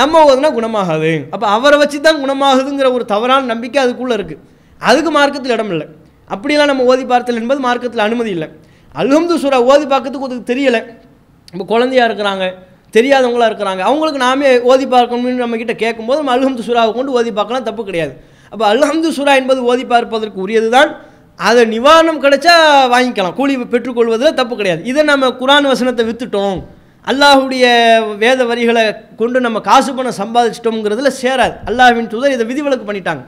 நம்ம ஓதுனா குணமாகாது அப்போ அவரை வச்சு தான் குணமாகுதுங்கிற ஒரு தவறான நம்பிக்கை அதுக்குள்ளே இருக்குது அதுக்கு மார்க்கத்தில் இடம் இல்லை நம்ம ஓதி பார்த்தல் என்பது மார்க்கத்தில் அனுமதி இல்லை அல்ஹம்து சூரா ஓதி பார்க்கறதுக்கு உங்களுக்கு தெரியலை இப்போ குழந்தையாக இருக்கிறாங்க தெரியாதவங்களாக இருக்கிறாங்க அவங்களுக்கு நாமே ஓதி பார்க்கணும்னு நம்மக்கிட்ட கேட்கும்போது நம்ம அல்ஹம்து சுராவை கொண்டு ஓதி பார்க்கலாம் தப்பு கிடையாது அப்போ அல்ஹம்து சுறா என்பது ஓதி பார்ப்பதற்கு உரியது தான் அதை நிவாரணம் கிடைச்சா வாங்கிக்கலாம் கூலி பெற்றுக்கொள்வதில் தப்பு கிடையாது இதை நம்ம குரான் வசனத்தை விற்றுட்டோம் அல்லாஹுடைய வேத வரிகளை கொண்டு நம்ம காசு பணம் சம்பாதிச்சிட்டோங்கிறதுல சேராது அல்லாஹின் தூதர் இதை விதிவிலக்கு பண்ணிட்டாங்க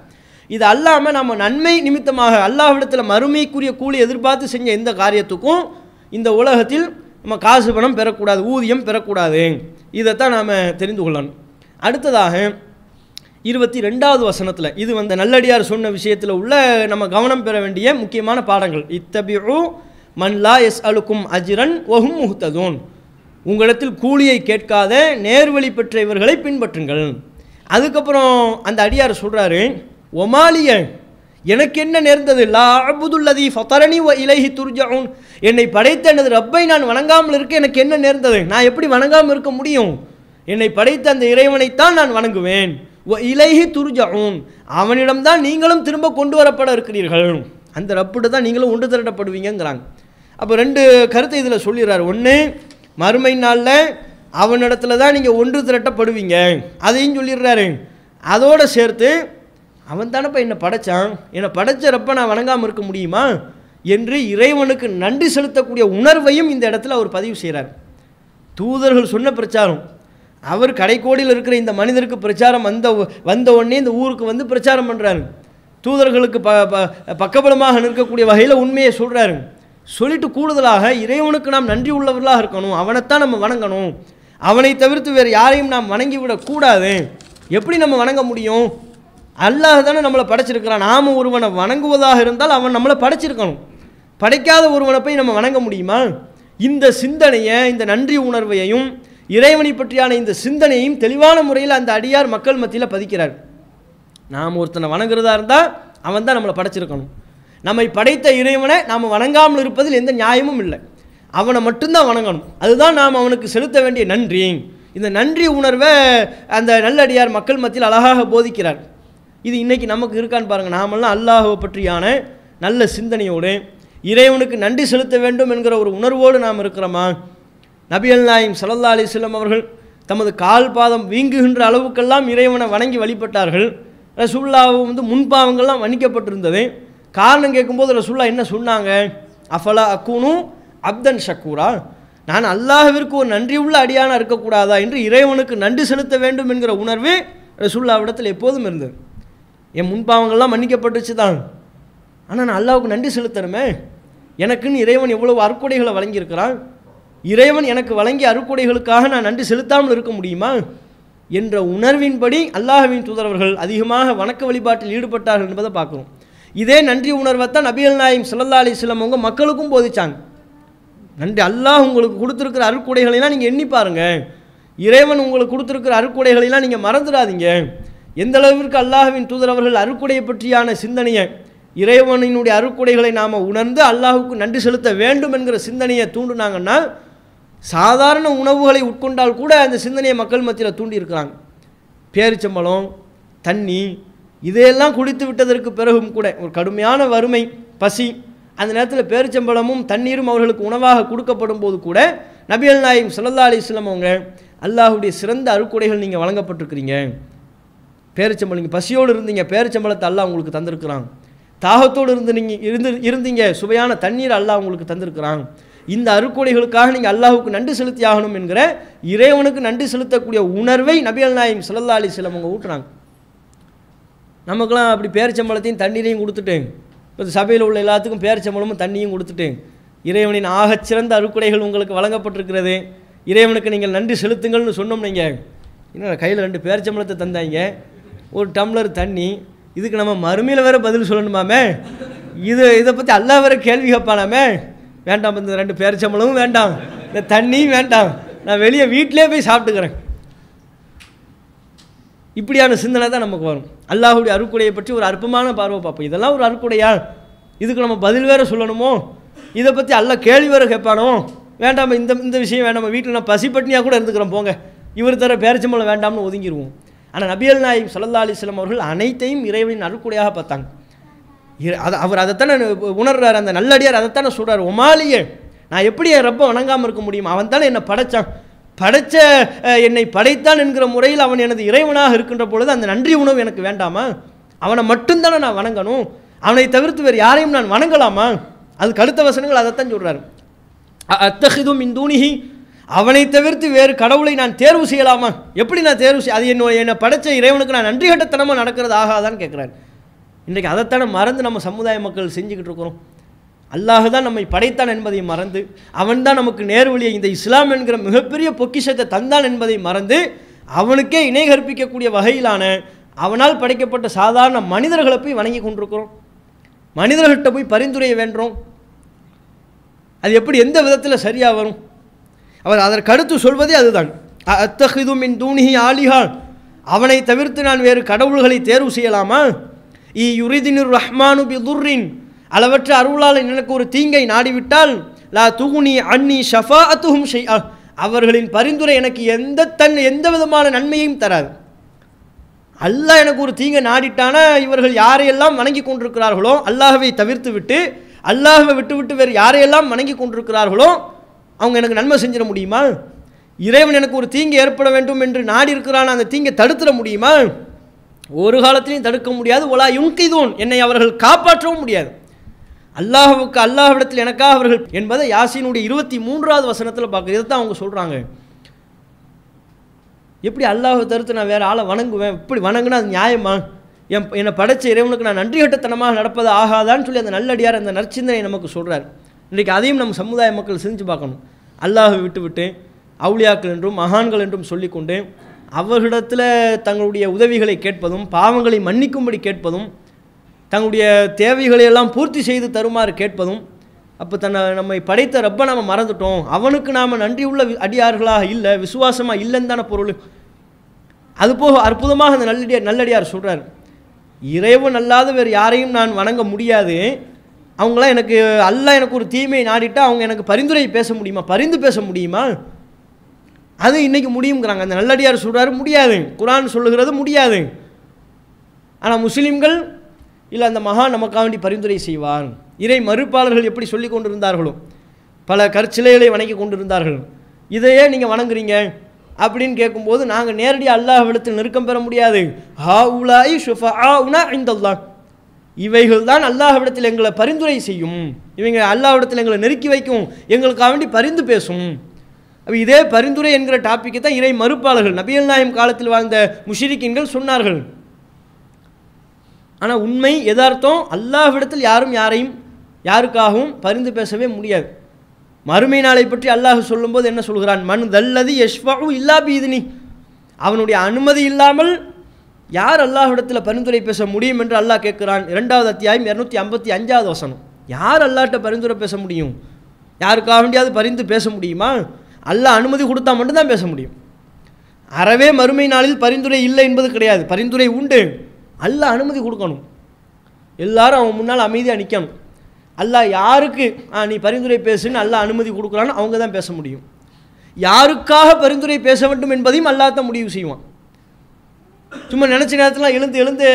இது அல்லாமல் நம்ம நன்மை நிமித்தமாக அல்லாஹ்விடத்தில் மறுமைக்குரிய கூலி எதிர்பார்த்து செஞ்ச எந்த காரியத்துக்கும் இந்த உலகத்தில் நம்ம காசு பணம் பெறக்கூடாது ஊதியம் பெறக்கூடாது இதைத்தான் நாம் தெரிந்து கொள்ளணும் அடுத்ததாக இருபத்தி ரெண்டாவது வசனத்தில் இது வந்த நல்லடியார் சொன்ன விஷயத்தில் உள்ள நம்ம கவனம் பெற வேண்டிய முக்கியமான பாடங்கள் இத்தபிரு மன்லா எஸ் அலுக்கும் அஜிரன் ஒகும் முகுத்ததோன் உங்களிடத்தில் கூலியை கேட்காத நேர்வழி பெற்ற இவர்களை பின்பற்றுங்கள் அதுக்கப்புறம் அந்த அடியார் சொல்கிறாரு ஒமாலியன் எனக்கு என்ன நேர்ந்தது லா அபுதுல்லதி ஃபத்தரணி ஓ இலகி துர்ஜவுன் என்னை படைத்த எனது ரப்பை நான் வணங்காமல் இருக்க எனக்கு என்ன நேர்ந்தது நான் எப்படி வணங்காமல் இருக்க முடியும் என்னை படைத்த அந்த இறைவனைத்தான் நான் வணங்குவேன் ஓ இலகி துர்ஜவுன் அவனிடம்தான் நீங்களும் திரும்ப கொண்டு வரப்பட இருக்கிறீர்கள் அந்த ரப்பிட்டு தான் நீங்களும் ஒன்று திரட்டப்படுவீங்கிறாங்க அப்போ ரெண்டு கருத்தை இதில் சொல்லிடுறார் ஒன்று மறுமை நாளில் அவனிடத்துல தான் நீங்கள் ஒன்று திரட்டப்படுவீங்க அதையும் சொல்லிடுறாரு அதோடு சேர்த்து அவன் தானப்பா என்னை படைச்சான் என்னை படைச்சறப்ப நான் வணங்காமல் இருக்க முடியுமா என்று இறைவனுக்கு நன்றி செலுத்தக்கூடிய உணர்வையும் இந்த இடத்துல அவர் பதிவு செய்கிறார் தூதர்கள் சொன்ன பிரச்சாரம் அவர் கடைக்கோடியில் இருக்கிற இந்த மனிதருக்கு பிரச்சாரம் வந்த வந்த உடனே இந்த ஊருக்கு வந்து பிரச்சாரம் பண்ணுறாரு தூதர்களுக்கு ப பக்கபலமாக நிற்கக்கூடிய வகையில் உண்மையை சொல்கிறாரு சொல்லிட்டு கூடுதலாக இறைவனுக்கு நாம் நன்றி உள்ளவர்களாக இருக்கணும் அவனைத்தான் நம்ம வணங்கணும் அவனை தவிர்த்து வேறு யாரையும் நாம் வணங்கிவிடக்கூடாது எப்படி நம்ம வணங்க முடியும் அல்லாஹ் தானே நம்மளை படைச்சிருக்கிறான் நாம் ஒருவனை வணங்குவதாக இருந்தால் அவன் நம்மளை படைச்சிருக்கணும் படைக்காத ஒருவனை போய் நம்ம வணங்க முடியுமா இந்த சிந்தனையை இந்த நன்றி உணர்வையையும் இறைவனை பற்றியான இந்த சிந்தனையும் தெளிவான முறையில் அந்த அடியார் மக்கள் மத்தியில் பதிக்கிறார் நாம் ஒருத்தனை வணங்குறதா இருந்தால் அவன் தான் நம்மளை படைச்சிருக்கணும் நம்மை படைத்த இறைவனை நாம் வணங்காமல் இருப்பதில் எந்த நியாயமும் இல்லை அவனை மட்டும்தான் வணங்கணும் அதுதான் நாம் அவனுக்கு செலுத்த வேண்டிய நன்றி இந்த நன்றி உணர்வை அந்த நல்லடியார் மக்கள் மத்தியில் அழகாக போதிக்கிறார் இது இன்றைக்கி நமக்கு இருக்கான்னு பாருங்கள் நாமெல்லாம் அல்லாஹுவை பற்றியான நல்ல சிந்தனையோடு இறைவனுக்கு நன்றி செலுத்த வேண்டும் என்கிற ஒரு உணர்வோடு நாம் இருக்கிறோமா நபியல் நாயம் சல்லா அலிஸ்லம் அவர்கள் தமது கால் பாதம் வீங்குகின்ற அளவுக்கெல்லாம் இறைவனை வணங்கி வழிபட்டார்கள் ரசூல்லாவும் வந்து முன்பாவங்கள்லாம் வணிக்கப்பட்டிருந்தது காரணம் கேட்கும்போது ரசுல்லா என்ன சொன்னாங்க அஃபலா அக்குனு அப்தன் ஷக்கூரா நான் அல்லாஹிற்கு ஒரு நன்றியுள்ள அடியான இருக்கக்கூடாதா என்று இறைவனுக்கு நன்றி செலுத்த வேண்டும் என்கிற உணர்வு ரசுல்லாவிடத்தில் எப்போதும் இருந்தது என் முன்பாவங்கள்லாம் மன்னிக்கப்பட்டுச்சு தான் ஆனால் நான் அல்லாவுக்கு நன்றி செலுத்தணுமே எனக்குன்னு இறைவன் எவ்வளவு அறுக்குடைகளை வழங்கியிருக்கிறான் இறைவன் எனக்கு வழங்கிய அறுக்குடைகளுக்காக நான் நன்றி செலுத்தாமல் இருக்க முடியுமா என்ற உணர்வின்படி அல்லாஹவின் தூதரவர்கள் அதிகமாக வணக்க வழிபாட்டில் ஈடுபட்டார்கள் என்பதை பார்க்குறோம் இதே நன்றி உணர்வை தான் நபிகள் நாயம் சல்லா அலிஸ்லாம் அவங்க மக்களுக்கும் போதிச்சாங்க நன்றி அல்லாஹ் உங்களுக்கு கொடுத்துருக்கிற அருக்குடைகளெல்லாம் நீங்கள் எண்ணி பாருங்கள் இறைவன் உங்களுக்கு கொடுத்துருக்கிற அருக்குடைகளெல்லாம் நீங்கள் மறந்துடாதீங்க எந்த அளவிற்கு அல்லாஹுவின் தூதர் அவர்கள் அருக்குடை பற்றியான சிந்தனையை இறைவனினுடைய அருக்குடைகளை நாம் உணர்ந்து அல்லாஹுக்கு நன்றி செலுத்த வேண்டும் என்கிற சிந்தனையை தூண்டுனாங்கன்னா சாதாரண உணவுகளை உட்கொண்டால் கூட அந்த சிந்தனையை மக்கள் மத்தியில் தூண்டியிருக்கிறாங்க பேரிச்சம்பளம் தண்ணி இதையெல்லாம் குடித்து விட்டதற்கு பிறகும் கூட ஒரு கடுமையான வறுமை பசி அந்த நேரத்தில் பேரிச்சம்பழமும் தண்ணீரும் அவர்களுக்கு உணவாக கொடுக்கப்படும் போது கூட நபிகள் நாயகம் சல்லா அலி இஸ்லாம் அவங்க அல்லாஹுடைய சிறந்த அறுக்குடைகள் நீங்கள் வழங்கப்பட்டிருக்கிறீங்க பேரிச்சம்பளம் நீங்கள் பசியோடு இருந்தீங்க பேரிச்சம்பளத்தை அல்லா உங்களுக்கு தந்திருக்கிறாங்க தாகத்தோடு இருந்து நீங்கள் இருந்து இருந்தீங்க சுவையான தண்ணீர் அல்லா உங்களுக்கு தந்திருக்கிறாங்க இந்த அருக்கொடைகளுக்காக நீங்கள் அல்லாஹுக்கு நன்றி செலுத்தி ஆகணும் என்கிற இறைவனுக்கு நன்றி செலுத்தக்கூடிய உணர்வை நபியல் நாயம் சிலல்லா அலி சிலவங்க ஊட்டுறாங்க நமக்கெல்லாம் அப்படி பேரிச்சம்பளத்தையும் தண்ணீரையும் கொடுத்துட்டேன் இப்போ சபையில் உள்ள எல்லாத்துக்கும் பேரிச்சம்பளமும் தண்ணியும் கொடுத்துட்டேன் இறைவனின் ஆகச்சிறந்த அறுக்குடைகள் உங்களுக்கு வழங்கப்பட்டிருக்கிறது இறைவனுக்கு நீங்கள் நன்றி செலுத்துங்கள்னு சொன்னோம் நீங்கள் இன்னும் கையில் ரெண்டு பேரிச்சம்பளத்தை தந்தாங்க ஒரு டம்ளர் தண்ணி இதுக்கு நம்ம மறுமையில் வேறு பதில் சொல்லணுமாமே இது இதை பற்றி அல்லா வேற கேள்வி கேட்பானாமே வேண்டாம் இந்த ரெண்டு பேரச்சம்பளமும் வேண்டாம் இந்த தண்ணியும் வேண்டாம் நான் வெளியே வீட்டிலே போய் சாப்பிட்டுக்கிறேன் இப்படியான சிந்தனை தான் நமக்கு வரும் அல்லாஹுடைய அருக்குடையை பற்றி ஒரு அற்பமான பார்வை பார்ப்போம் இதெல்லாம் ஒரு அருக்குடையா இதுக்கு நம்ம பதில் வேற சொல்லணுமோ இதை பற்றி அல்ல கேள்வி வேறு கேட்பானோ வேண்டாம் இந்த இந்த விஷயம் வேண்டாம் வீட்டில் நான் பட்டினியாக கூட இருந்துக்கிறோம் போங்க இவர் தர பேரச்சம்பளம் வேண்டாம்னு ஒதுங்கிடுவோம் ஆனால் நபியல் நாயிம் சல்லா அலிஸ்லாம் அவர்கள் அனைத்தையும் இறைவனின் அருக்குடையாக பார்த்தாங்க அதை அவர் அதைத்தானே உணர்றார் அந்த நல்லடியார் அதைத்தானே சொல்கிறார் ஒமாலியே நான் எப்படி என் ரப்ப வணங்காமல் இருக்க முடியும் அவன் தானே என்னை படைத்தான் படைத்த என்னை படைத்தான் என்கிற முறையில் அவன் எனது இறைவனாக இருக்கின்ற பொழுது அந்த நன்றி உணவு எனக்கு வேண்டாமா அவனை மட்டும்தானே நான் வணங்கணும் அவனை தவிர்த்து வேறு யாரையும் நான் வணங்கலாமா அதுக்கு அடுத்த வசனங்கள் அதைத்தான் சொல்கிறார் அத்தஹிதும் இந்தூனிஹி அவனை தவிர்த்து வேறு கடவுளை நான் தேர்வு செய்யலாமா எப்படி நான் தேர்வு செய் அது என்னோட என்னை படைத்த இறைவனுக்கு நான் நன்றி கட்டத்தனமாக நடக்கிறது ஆகாதான்னு கேட்குறாரு இன்றைக்கு அதைத்தானே மறந்து நம்ம சமுதாய மக்கள் செஞ்சுக்கிட்டு இருக்கிறோம் அல்லாஹ் தான் நம்மை படைத்தான் என்பதை மறந்து அவன் தான் நமக்கு நேர்வழியை இந்த இஸ்லாம் என்கிற மிகப்பெரிய பொக்கிஷத்தை தந்தான் என்பதை மறந்து அவனுக்கே இணை கற்பிக்கக்கூடிய வகையிலான அவனால் படைக்கப்பட்ட சாதாரண மனிதர்களை போய் வணங்கி கொண்டிருக்கிறோம் மனிதர்கள்ட்ட போய் பரிந்துரையை வேண்டுறோம் அது எப்படி எந்த விதத்தில் சரியாக வரும் அவர் அதற்கு அடுத்து சொல்வதே அதுதான் அத்தஹிதும் மின் தூணிஹி ஆலிஹால் அவனை தவிர்த்து நான் வேறு கடவுள்களை தேர்வு செய்யலாமா இ யுரிதினுர் ரஹ்மானு பிதுர்ரின் அளவற்ற அருளால் எனக்கு ஒரு தீங்கை நாடிவிட்டால் லா தூணி அன்னி ஷஃபா அத்துஹும் அவர்களின் பரிந்துரை எனக்கு எந்த தன் எந்த விதமான நன்மையும் தராது அல்லாஹ் எனக்கு ஒரு தீங்கை நாடிட்டானா இவர்கள் யாரையெல்லாம் வணங்கி கொண்டிருக்கிறார்களோ அல்லாஹவை தவிர்த்து விட்டு அல்லாஹவை விட்டுவிட்டு வேறு யாரையெல்லாம் வணங்கி கொண்டிருக்கிறார்களோ அவங்க எனக்கு நன்மை செஞ்சிட முடியுமா இறைவன் எனக்கு ஒரு தீங்கு ஏற்பட வேண்டும் என்று நாடி இருக்கிறான் அந்த தீங்கை தடுத்துட முடியுமா ஒரு காலத்திலையும் தடுக்க முடியாது ஒலா யுன்கிதூன் என்னை அவர்கள் காப்பாற்றவும் முடியாது அல்லாஹுக்கு அல்லாஹ்விடத்தில் எனக்காக அவர்கள் என்பதை யாசினுடைய இருபத்தி மூன்றாவது வசனத்தில் பார்க்குறது இதை தான் அவங்க சொல்கிறாங்க எப்படி அல்லாஹை தடுத்து நான் வேறு ஆளை வணங்குவேன் இப்படி வணங்குனா அது நியாயமா என் என்னை படைச்ச இறைவனுக்கு நான் நன்றி கட்டத்தனமாக நடப்பது ஆகாதான்னு சொல்லி அந்த நல்லடியார் அந்த நற்சிந்தனை நமக்கு சொல்கிறார் இன்றைக்கி அதையும் நம்ம சமுதாய மக்கள் செஞ்சு பார்க்கணும் அல்லாஹை விட்டுவிட்டு அவுளியாக்கள் என்றும் மகான்கள் என்றும் சொல்லிக்கொண்டு அவர்களிடத்தில் தங்களுடைய உதவிகளை கேட்பதும் பாவங்களை மன்னிக்கும்படி கேட்பதும் தங்களுடைய தேவைகளை எல்லாம் பூர்த்தி செய்து தருமாறு கேட்பதும் அப்போ தன்னை நம்மை படைத்த ரப்ப நாம் மறந்துட்டோம் அவனுக்கு நாம் நன்றியுள்ள அடியார்களாக இல்லை விசுவாசமாக இல்லைன்னு தானே பொருள் அதுபோக அற்புதமாக அந்த நல்லடியார் நல்லடியார் சொல்கிறார் இறைவன் அல்லாத வேறு யாரையும் நான் வணங்க முடியாது அவங்களாம் எனக்கு அல்ல எனக்கு ஒரு தீமையை நாடிட்டு அவங்க எனக்கு பரிந்துரை பேச முடியுமா பரிந்து பேச முடியுமா அது இன்றைக்கி முடியுங்கிறாங்க அந்த நல்லடியார் சொல்கிறாரு முடியாது குரான் சொல்லுகிறது முடியாது ஆனால் முஸ்லீம்கள் இல்லை அந்த மகா நமக்காக வேண்டி பரிந்துரை செய்வார் இறை மறுப்பாளர்கள் எப்படி சொல்லி கொண்டிருந்தார்களோ பல கற்சிலைகளை வணங்கி கொண்டிருந்தார்கள் இதையே நீங்கள் வணங்குறீங்க அப்படின்னு கேட்கும்போது நாங்கள் நேரடியாக அல்லாஹ் விடத்தில் நெருக்கம் பெற முடியாது ஹா உலாய் ஷுஃபா ஆ உனா இந்தல்லாம் இவைகள் தான் அல்லாஹ்விடத்தில் எங்களை பரிந்துரை செய்யும் இவங்க அல்லாஹ்விடத்தில் எங்களை நெருக்கி வைக்கும் எங்களுக்காக வேண்டி பரிந்து பேசும் அப்போ இதே பரிந்துரை என்கிற டாப்பிக்கை தான் இறை மறுப்பாளர்கள் நபியல் நாயம் காலத்தில் வாழ்ந்த முஷிரிக்கின்கள் சொன்னார்கள் ஆனால் உண்மை எதார்த்தம் அல்லாஹ்விடத்தில் யாரும் யாரையும் யாருக்காகவும் பரிந்து பேசவே முடியாது மறுமை நாளை பற்றி அல்லாஹ் சொல்லும்போது என்ன சொல்கிறான் மனு தல்லது யஷ்வாவும் இல்லா பீதினி அவனுடைய அனுமதி இல்லாமல் யார் அல்லாஹிடத்தில் பரிந்துரை பேச முடியும் என்று அல்லாஹ் கேட்குறான் இரண்டாவது அத்தியாயம் இரநூத்தி ஐம்பத்தி அஞ்சாவது வசனம் யார் அல்லாட்ட பரிந்துரை பேச முடியும் யாருக்காக வேண்டியாவது பரிந்து பேச முடியுமா அல்லாஹ் அனுமதி கொடுத்தா மட்டும்தான் பேச முடியும் அறவே மறுமை நாளில் பரிந்துரை இல்லை என்பது கிடையாது பரிந்துரை உண்டு அல்லாஹ் அனுமதி கொடுக்கணும் எல்லாரும் அவன் முன்னால் அமைதியாக நிற்கணும் அல்லாஹ் யாருக்கு நீ பரிந்துரை பேசுன்னு அல்லாஹ் அனுமதி கொடுக்குறான்னு அவங்க தான் பேச முடியும் யாருக்காக பரிந்துரை பேச வேண்டும் என்பதையும் அல்லாத்த முடிவு செய்வான் சும்மா நினச்ச நேரத்தில் எழுந்து எழுந்து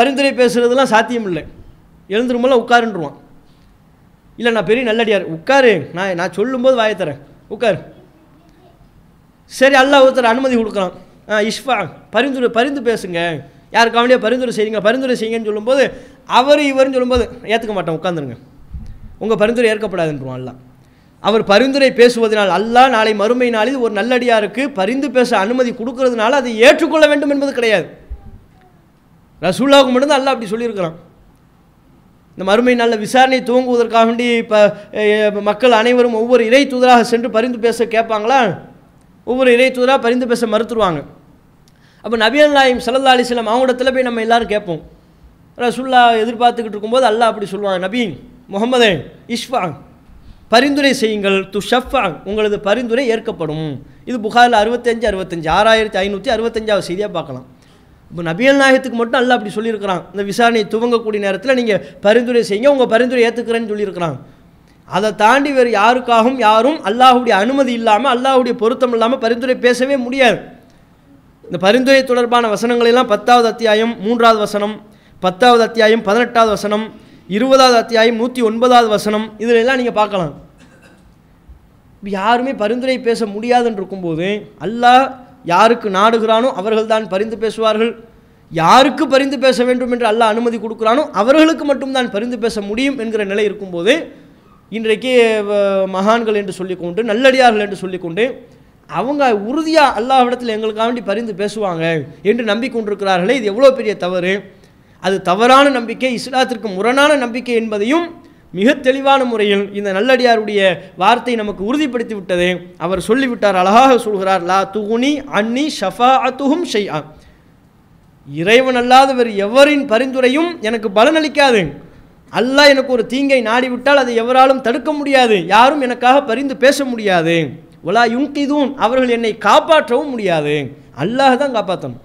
பரிந்துரை பேசுகிறதுலாம் சாத்தியம் இல்லை எழுந்துருமோல உட்காருன்றுவான் இல்லை நான் பெரிய நல்லடியார் உட்காரு நான் நான் சொல்லும்போது வாயை தரேன் உட்காரு சரி அல்லா ஒருத்தர் அனுமதி கொடுக்குறான் ஆ பரிந்துரை பரிந்து பேசுங்க யாருக்காவண்டியே பரிந்துரை செய்யுங்க பரிந்துரை செய்யுங்கன்னு சொல்லும்போது அவர் இவர்னு சொல்லும்போது ஏற்றுக்க மாட்டேன் உட்காந்துருங்க உங்கள் பரிந்துரை ஏற்கப்படாதுன்றான் எல்லாம் அவர் பரிந்துரை பேசுவதனால் அல்லாஹ் நாளை மறுமை நாளில் ஒரு நல்லடியாருக்கு பரிந்து பேச அனுமதி கொடுக்கறதுனால அதை ஏற்றுக்கொள்ள வேண்டும் என்பது கிடையாது ரசூல்லாவுக்கு மட்டும்தான் அல்லா அப்படி சொல்லியிருக்கிறான் இந்த மறுமை நாளில் விசாரணை துவங்குவதற்காக வேண்டி இப்போ மக்கள் அனைவரும் ஒவ்வொரு இறை தூதராக சென்று பரிந்து பேச கேட்பாங்களா ஒவ்வொரு இறை தூதராக பரிந்து பேச மறுத்துருவாங்க அப்போ நபியல் நாயம் அலி அலிஸ்லாம் அவங்களிடத்தில் போய் நம்ம எல்லோரும் கேட்போம் ரசுல்லா எதிர்பார்த்துக்கிட்டு இருக்கும்போது அல்லா அப்படி சொல்லுவாங்க நபீன் முகமதே இஷ்ஃபா பரிந்துரை செய்யுங்கள் து ஷஃபா உங்களது பரிந்துரை ஏற்கப்படும் இது புகாரில் அறுபத்தஞ்சு அறுபத்தஞ்சு ஆறாயிரத்தி ஐநூற்றி அறுபத்தஞ்சாவது செய்தியாக பார்க்கலாம் இப்போ நபியல் நாயகத்துக்கு மட்டும் அல்ல அப்படி சொல்லியிருக்கிறான் இந்த விசாரணையை துவங்கக்கூடிய நேரத்தில் நீங்கள் பரிந்துரை செய்யுங்க உங்கள் பரிந்துரை ஏற்றுக்கிறேன்னு சொல்லியிருக்கிறான் அதை தாண்டி வேறு யாருக்காகவும் யாரும் அல்லாஹுடைய அனுமதி இல்லாமல் அல்லாஹுடைய பொருத்தம் இல்லாமல் பரிந்துரை பேசவே முடியாது இந்த பரிந்துரை தொடர்பான வசனங்களெல்லாம் பத்தாவது அத்தியாயம் மூன்றாவது வசனம் பத்தாவது அத்தியாயம் பதினெட்டாவது வசனம் இருபதாவது அத்தியாயம் நூற்றி ஒன்பதாவது வசனம் இதில் எல்லாம் நீங்கள் பார்க்கலாம் யாருமே பரிந்துரை பேச முடியாதுன்னு இருக்கும்போது அல்லாஹ் யாருக்கு நாடுகிறானோ அவர்கள் தான் பரிந்து பேசுவார்கள் யாருக்கு பரிந்து பேச வேண்டும் என்று அல்லாஹ் அனுமதி கொடுக்குறானோ அவர்களுக்கு மட்டும் தான் பரிந்து பேச முடியும் என்கிற நிலை இருக்கும்போது இன்றைக்கு மகான்கள் என்று சொல்லிக்கொண்டு நல்லடியார்கள் என்று சொல்லிக்கொண்டு அவங்க உறுதியாக அல்லாஹ் இடத்தில் எங்களுக்காக வேண்டி பரிந்து பேசுவாங்க என்று நம்பிக்கொண்டிருக்கிறார்களே இது எவ்வளோ பெரிய தவறு அது தவறான நம்பிக்கை இஸ்லாத்திற்கு முரணான நம்பிக்கை என்பதையும் மிக தெளிவான முறையில் இந்த நல்லடியாருடைய வார்த்தை நமக்கு உறுதிப்படுத்தி விட்டது அவர் சொல்லிவிட்டார் அழகாக சொல்கிறார் லா துகுனி அன்னி ஷஃபா அத்துகும் ஷெய்யா இறைவன் அல்லாதவர் எவரின் பரிந்துரையும் எனக்கு பலனளிக்காது அல்லாஹ் எனக்கு ஒரு தீங்கை நாடிவிட்டால் அதை எவராலும் தடுக்க முடியாது யாரும் எனக்காக பரிந்து பேச முடியாது உலா யுங்கிதூன் அவர்கள் என்னை காப்பாற்றவும் முடியாது அல்லாஹ் தான் காப்பாற்றணும்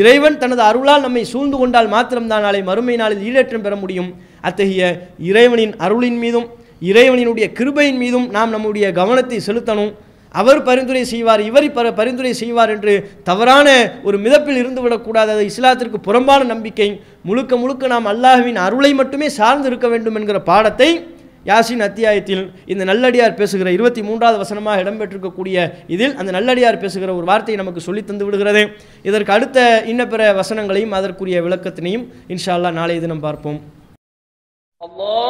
இறைவன் தனது அருளால் நம்மை சூழ்ந்து கொண்டால் மாத்திரம்தான் நாளை மறுமை நாளில் ஈழேற்றம் பெற முடியும் அத்தகைய இறைவனின் அருளின் மீதும் இறைவனினுடைய கிருபையின் மீதும் நாம் நம்முடைய கவனத்தை செலுத்தணும் அவர் பரிந்துரை செய்வார் இவர் பர பரிந்துரை செய்வார் என்று தவறான ஒரு மிதப்பில் இருந்துவிடக்கூடாது அது இஸ்லாத்திற்கு புறம்பான நம்பிக்கை முழுக்க முழுக்க நாம் அல்லாஹுவின் அருளை மட்டுமே சார்ந்து இருக்க வேண்டும் என்கிற பாடத்தை யாசின் அத்தியாயத்தில் இந்த நல்லடியார் பேசுகிற இருபத்தி மூன்றாவது வசனமாக இடம்பெற்றிருக்கக்கூடிய இதில் அந்த நல்லடியார் பேசுகிற ஒரு வார்த்தையை நமக்கு சொல்லி தந்து விடுகிறது இதற்கு அடுத்த இன்னப்பிற வசனங்களையும் அதற்குரிய விளக்கத்தினையும் இன்ஷா அல்லா நாளைய தினம் பார்ப்போம் அம்மா